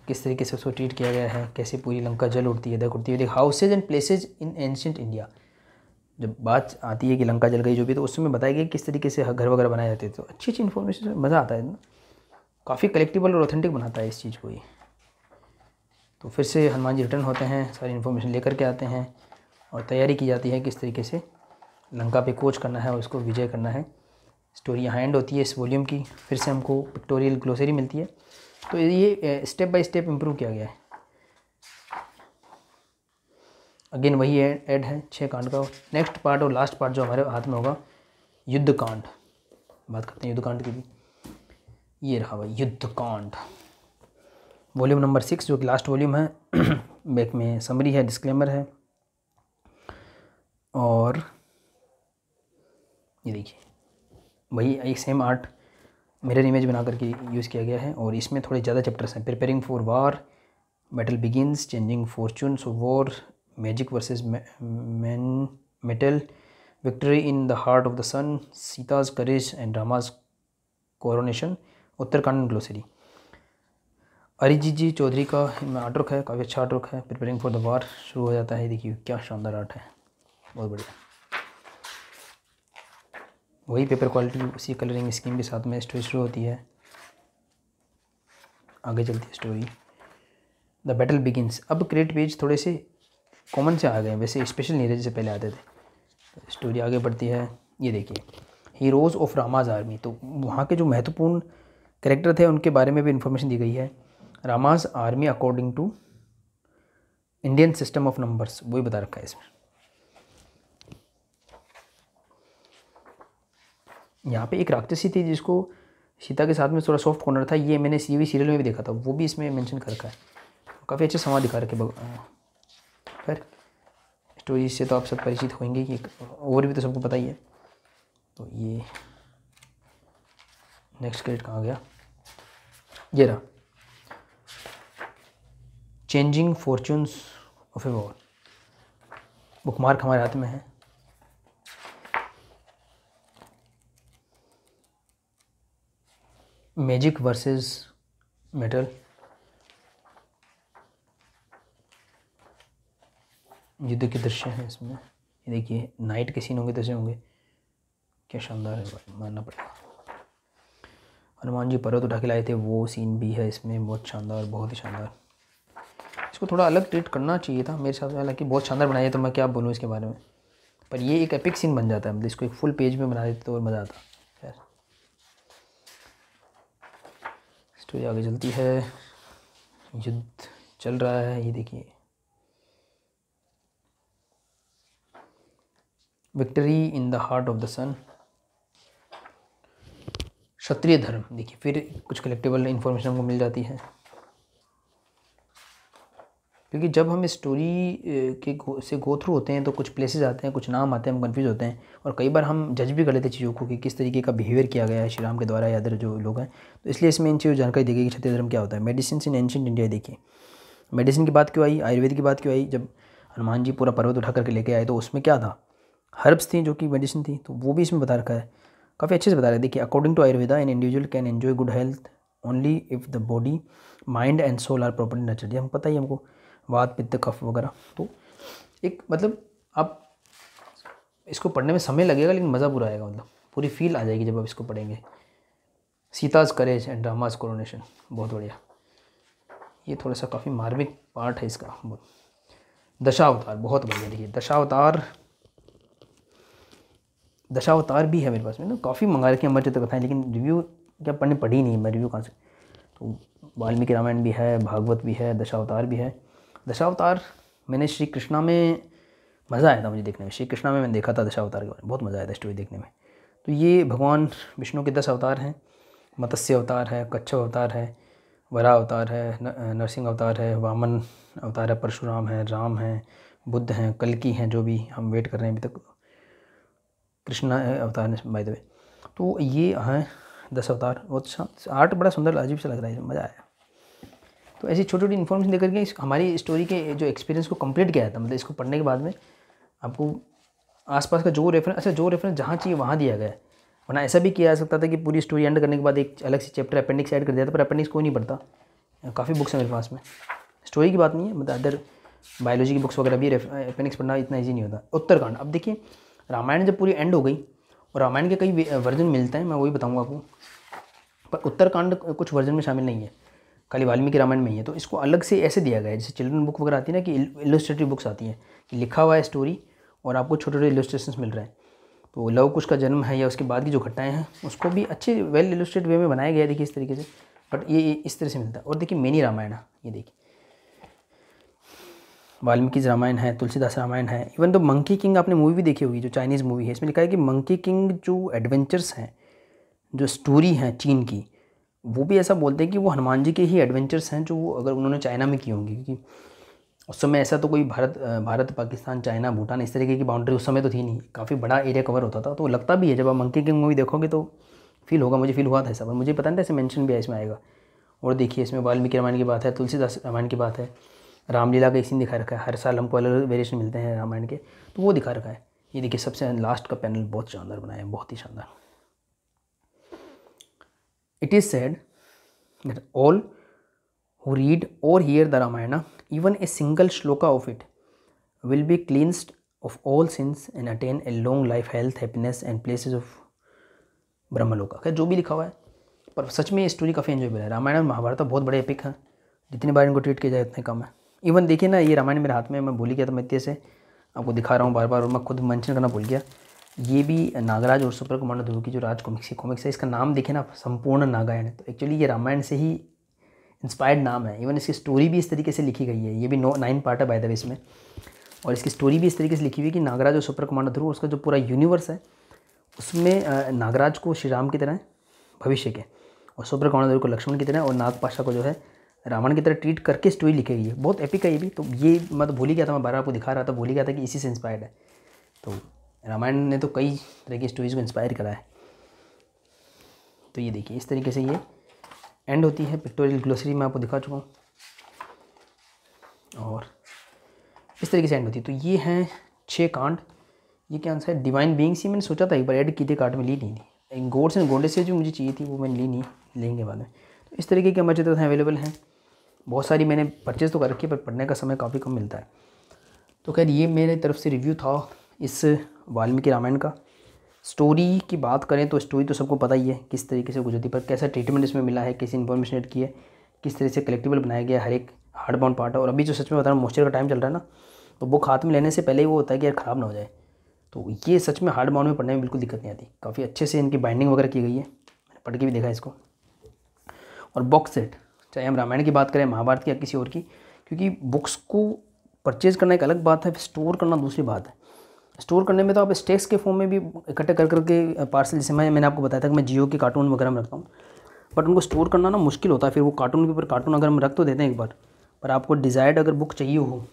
Speaker 1: किस तरीके से उसको ट्रीट किया गया है कैसे पूरी लंका जल उड़ती है दक उड़ती है houses and places in ancient India जब बात आती है कि लंका जल गई जो भी तो उस समय कि किस तरीके से घर वगैरह बनाए जाते तो अच्छी अच्छी इन्फॉर्मेशन मज़ा आता है ना काफ़ी कलेक्टिबल और ऑथेंटिक बनाता है इस चीज़ को ये तो फिर से हनुमान जी रिटर्न होते हैं सारी इन्फॉर्मेशन लेकर के आते हैं और तैयारी की जाती है किस तरीके से लंका पे कोच करना है और उसको विजय करना है स्टोरी यहाँ एंड होती है इस वॉल्यूम की फिर से हमको पिक्टोरियल ग्लोसरी मिलती है तो ये स्टेप बाय स्टेप इम्प्रूव किया गया है अगेन वही एड है छः कांड का नेक्स्ट पार्ट और लास्ट पार्ट जो हमारे हाथ में होगा युद्ध कांड बात करते हैं युद्ध कांड की भी ये रहा भाई युद्ध कांड वॉल्यूम नंबर सिक्स जो कि लास्ट वॉल्यूम है बैक में समरी है डिस्क्लेमर है और ये देखिए वही एक सेम आर्ट मिरर इमेज बना करके यूज़ किया गया है और इसमें थोड़े ज़्यादा चैप्टर्स हैं preparing for war battle begins changing fortune so war magic versus man metal victory in the heart of the sun Sita's courage and Rama's coronation Uttarkand glossary Arijit ji Chaudhary का आर्टवर्क है काफ़ी अच्छा आर्टवर्क है प्रिपेयरिंग फॉर द वार शुरू हो जाता है देखिए क्या शानदार आर्ट है बहुत बढ़िया वही पेपर क्वालिटी उसी कलरिंग स्कीम के साथ में स्टोरी शुरू होती है आगे चलती है स्टोरी द बैटल बिगिनस अब क्रिएट पेज थोड़े से कॉमन से आ गए वैसे स्पेशल नहीं से जैसे पहले आते थे स्टोरी आगे बढ़ती है ये देखिए हीरोज़ ऑफ रामाज आर्मी तो वहाँ के जो महत्वपूर्ण करेक्टर थे उनके बारे में भी इन्फॉर्मेशन दी गई है Rama's army according to Indian system of numbers वो भी बता रखा है इसमें यहाँ पे एक राक्षसी थी जिसको सीता के साथ में थोड़ा सॉफ्ट कॉर्नर था ये मैंने सी सीरियल में भी देखा था वो भी इसमें मेंशन कर रखा है काफ़ी अच्छे समा दिखा रखे खैर तो स्टोरी से तो आप सब परिचित होंगे कि और भी तो सबको पता ही है तो ये नेक्स्ट क्रेडिट कहाँ गया ये रहा changing fortunes of a war bookmark mark हमारे हाथ में है मैजिक वर्सेस मेटल युद्ध के दृश्य हैं इसमें ये देखिए नाइट के सीन होंगे तैसे होंगे क्या शानदार है मानना पड़ेगा हनुमान जी पर्वत उठा के लाए थे वो सीन भी है इसमें बहुत शानदार बहुत ही शानदार इसको थोड़ा अलग ट्रीट करना चाहिए था मेरे हिसाब से हालांकि बहुत शानदार बनाया तो मैं क्या बोलूँ इसके बारे में पर ये एक एपिक सीन बन जाता है मतलब इसको एक फुल पेज में बना देते तो और मज़ा आता खैर स्टोरी आगे चलती है युद्ध चल रहा है ये देखिए victory in the heart of the sun kshatriya dharma देखिए फिर कुछ कलेक्टेबल इन्फॉर्मेशन हमको मिल जाती है क्योंकि जब हम इस स्टोरी के गो, से गो थ्रू होते हैं तो कुछ प्लेसेस आते हैं कुछ नाम आते हैं हम कन्फ्यूज़ होते हैं और कई बार हम जज भी कर लेते हैं चीज़ों को कि किस तरीके का बिहेवियर किया गया है श्री राम के द्वारा या अदर जो लोग हैं तो इसलिए इसमें इन चीज़ों जानकारी दी गई कि क्षत्रिय धर्म क्या होता है मेडिसिन इन एंशेंट इंडिया देखिए मेडिसिन की बात क्यों आई आयुर्वेद की बात क्यों आई जब हनुमान जी पूरा पर्वत उठा करके लेके आए तो उसमें क्या था हर्ब्स थी जो कि मेडिसिन थी तो वो भी इसमें बता रखा है काफ़ी अच्छे से बता रहे हैं देखिए according to Ayurveda an individual can enjoy good health only if the body mind and soul are properly nurture हम पता ही हमको वात पित्त कफ वगैरह तो एक मतलब आप इसको पढ़ने में समय लगेगा लेकिन मज़ा पूरा आएगा मतलब पूरी फील आ जाएगी जब आप इसको पढ़ेंगे Sita's courage and Rama's coronation बहुत बढ़िया ये थोड़ा सा काफ़ी मार्मिक पार्ट है इसका बहुत दशावतार बहुत बढ़िया देखिए दशावतार दशावतार भी है मेरे पास में ना काफ़ी मंगा रखी है अमर कथाएँ लेकिन रिव्यू क्या पढ़ने पढ़ी नहीं मैं रिव्यू कहाँ से तो वाल्मीकि रामायण भी है भागवत भी है दशावतार भी है दशावतार मैंने श्री कृष्णा में मज़ा आया था मुझे देखने में श्री कृष्णा में मैंने देखा था दशावतार के बारे में बहुत मज़ा आया था स्टोरी देखने में तो ये भगवान विष्णु के दस अवतार हैं मत्स्य अवतार है कच्छ अवतार है वरा अवतार है नरसिंह अवतार है वामन अवतार है परशुराम है राम है बुद्ध हैं कलकी हैं जो भी हम वेट कर रहे हैं अभी तक कृष्णा अवतार ने बाय द वे तो ये हैं दस अवतार बहुत आर्ट बड़ा सुंदर अजीब सा लग रहा है मज़ा आया तो ऐसी छोटी छोटी इन्फॉर्मेशन देकर के हमारी स्टोरी के जो एक्सपीरियंस को कंप्लीट किया था तो मतलब इसको पढ़ने के बाद में आपको आसपास का जो रेफरेंस अच्छा जो रेफरेंस जहाँ चाहिए वहाँ दिया गया वरना ऐसा भी किया जा सकता था कि पूरी स्टोरी एंड करने के बाद एक अलग से चैप्टर अपेंडिक्स ऐड कर दिया था पर अपेंडिक्स कोई नहीं पढ़ता काफ़ी बुक्स हैं मेरे पास में स्टोरी की बात नहीं है मतलब अदर बायोलॉजी की बुक्स वगैरह भी अपेंडिक्स पढ़ना इतना ईजी नहीं होता उत्तरकांड अब देखिए रामायण जब पूरी एंड हो गई और रामायण के कई वर्जन मिलते हैं मैं वही बताऊँगा आपको पर उत्तरकांड कुछ वर्जन में शामिल नहीं है खाली वाल्मीकि रामायण में ही है तो इसको अलग से ऐसे दिया गया है जैसे चिल्ड्रन बुक वगैरह आती है ना कि इलस्ट्रेटिव बुक्स आती हैं कि लिखा हुआ है स्टोरी और आपको छोटे छोटे इलस्ट्रेशन मिल रहे हैं तो लव कुश का जन्म है या उसके बाद की जो घटनाएं हैं उसको भी अच्छे वेल इलस्ट्रेट वे में बनाया गया है देखिए इस तरीके से बट ये इस तरह से मिलता है और देखिए मेनी रामायण ये देखिए वाल्मीकि रामायण है तुलसीदास रामायण है इवन तो मंकी किंग आपने मूवी भी देखी होगी जो चाइनीज़ मूवी है इसमें लिखा है कि मंकी किंग जो एडवेंचर्स हैं जो स्टोरी हैं चीन की वो भी ऐसा बोलते हैं कि वो हनुमान जी के ही एडवेंचर्स हैं जो अगर उन्होंने चाइना में की होंगे क्योंकि उस समय ऐसा तो कोई भारत भारत पाकिस्तान चाइना भूटान इस तरीके की बाउंड्री उस समय तो थी नहीं काफ़ी बड़ा एरिया कवर होता था तो लगता भी है जब आप मंकी किंग मूवी देखोगे तो फील होगा मुझे फील हुआ था ऐसा पर मुझे पता नहीं था ऐसे मैंशन भी है इसमें आएगा और देखिए इसमें वाल्मीकि रामायण की बात है तुलसीदास रामायण की बात है रामलीला का सीन दिखा रखा है हर साल हमको अलग वेरिएशन मिलते हैं रामायण के तो वो दिखा रखा है ये देखिए सबसे लास्ट का पैनल बहुत शानदार बनाया है बहुत ही शानदार it is said all who read read hear the the even a single shloka of it will be cleansed of all all and attain a long life health happiness and and of of Brahmaloka खैर जो भी लिखा हुआ है पर सच में ये story काफ़ी एंजॉयबल है रामायण और महाभारत तो बहुत बड़े एपिक हैं जितनी बार इनको ट्रीट किया जाए उतने कम है इवन देखिए ना ये रामायण मेरे हाथ में मैं भूल गया था मैं से आपको दिखा रहा हूँ बार बार और मैं खुद मेंशन करना भूल गया ये भी नागराज और सुपर कुमार ध्रुव की जो राज कॉमिक्स है कॉमिक्स है इसका नाम देखे ना संपूर्ण नागायण तो एक्चुअली ये रामायण से ही इंस्पायर्ड नाम है इवन इसकी स्टोरी भी इस तरीके से लिखी गई है ये भी नो नाइन पार्ट है बाय द वे इसमें और इसकी स्टोरी भी इस तरीके से लिखी हुई कि नागराज और सुपर कुमार ध्रुव उसका जो पूरा यूनिवर्स है उसमें नागराज को श्री राम की तरह भविष्य के और सुपर कुमार ध्रुव को लक्ष्मण की तरह और नागपाशा को जो है रावण की तरह ट्रीट करके स्टोरी लिखी गई है बहुत एपिक है ये भी तो ये मैं तो भूल ही गया था मैं बार आपको दिखा रहा था भूल ही गया था कि इसी से इंस्पायर्ड है तो रामायण ने तो कई तरह की स्टोरीज़ को इंस्पायर करा है तो ये देखिए इस तरीके से ये एंड होती है पिक्टोरियल ग्लोसरी मैं आपको दिखा चुका हूँ और इस तरीके से एंड होती है तो ये हैं छः कांड ये क्या आंसर है डिवाइन बींग्स ही मैंने सोचा था एक बार एड की थी कार्ड में ली नहीं थी गोड्स एंड गोंडे से जो मुझे चाहिए थी वो मैंने ली नहीं लेंगे बाद में तो इस तरीके के अमर चित्र अवेलेबल हैं बहुत सारी मैंने परचेज़ तो कर रखी है पर पढ़ने का समय काफ़ी कम मिलता है तो खैर ये मेरे तरफ से रिव्यू था इस वाल्मीकि रामायण का स्टोरी की बात करें तो स्टोरी तो सबको पता ही है किस तरीके से गुजरती पर कैसा ट्रीटमेंट इसमें मिला है कैसी इन्फॉर्मेशन एड की है किस तरह से कलेक्टिबल बनाया गया हर एक हार्ड बाउंड पार्ट और अभी जो सच में बता रहा हूँ मॉइस्चर का टाइम चल रहा है ना तो बुक हाथ में लेने से पहले ही वो होता है कि यार ख़राब ना हो जाए तो ये सच में हार्ड बाउंड में पढ़ने में बिल्कुल दिक्कत नहीं आती काफ़ी अच्छे से इनकी बाइंडिंग वगैरह की गई है मैंने पढ़ के भी देखा इसको और बॉक्स सेट चाहे हम रामायण की बात करें महाभारत की या किसी और की क्योंकि बुक्स को परचेज़ करना एक अलग बात है स्टोर करना दूसरी बात है स्टोर करने में तो आप स्टेक्स के फॉर्म में भी इकट्ठे कर करके पार्सल जैसे मैं मैंने आपको बताया था कि मैं जियो के कार्टून वगैरह में रखता हूँ बट उनको स्टोर करना ना मुश्किल होता है फिर वो कार्टून के ऊपर कार्टून अगर हम रख तो देते हैं एक बार पर आपको डिज़ायर्ड अगर बुक चाहिए हो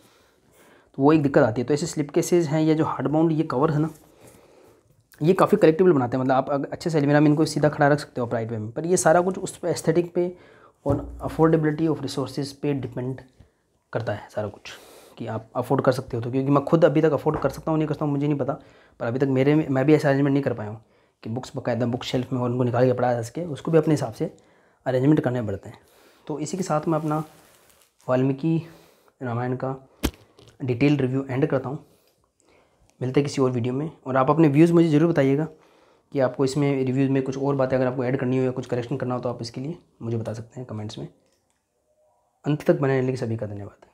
Speaker 1: तो वो एक दिक्कत आती है तो ऐसे स्लिप केसेज हैं या जो हार्ड बाउंड ये कवर है ना ये काफ़ी कलेक्टेबल बनाते हैं मतलब आप अच्छे से अलमिरा में इनको सीधा खड़ा रख सकते हो आप राइट वे में पर ये सारा कुछ उस पर एस्थेटिक पे और अफोर्डेबिलिटी ऑफ रिसोर्सेज पे डिपेंड करता है सारा कुछ कि आप अफोर्ड कर सकते हो तो क्योंकि मैं खुद अभी तक अफोर्ड कर सकता हूँ नहीं कर सकता हूँ मुझे नहीं पता पर अभी तक मेरे मैं भी ऐसा अरेंजमेंट नहीं कर पाया हूँ कि बुक्स बाकायदा बुक शेल्फ में और उनको निकाल के पढ़ा जा सके उसको भी अपने हिसाब से अरेंजमेंट करने पड़ते हैं तो इसी के साथ मैं अपना वाल्मीकि रामायण का डिटेल रिव्यू एंड करता हूँ मिलते किसी और वीडियो में और आप अपने व्यूज़ मुझे ज़रूर बताइएगा कि आपको इसमें रिव्यूज़ में कुछ और बातें अगर आपको ऐड करनी हो या कुछ करेक्शन करना हो तो आप इसके लिए मुझे बता सकते हैं कमेंट्स में अंत तक बने रहने के सभी का धन्यवाद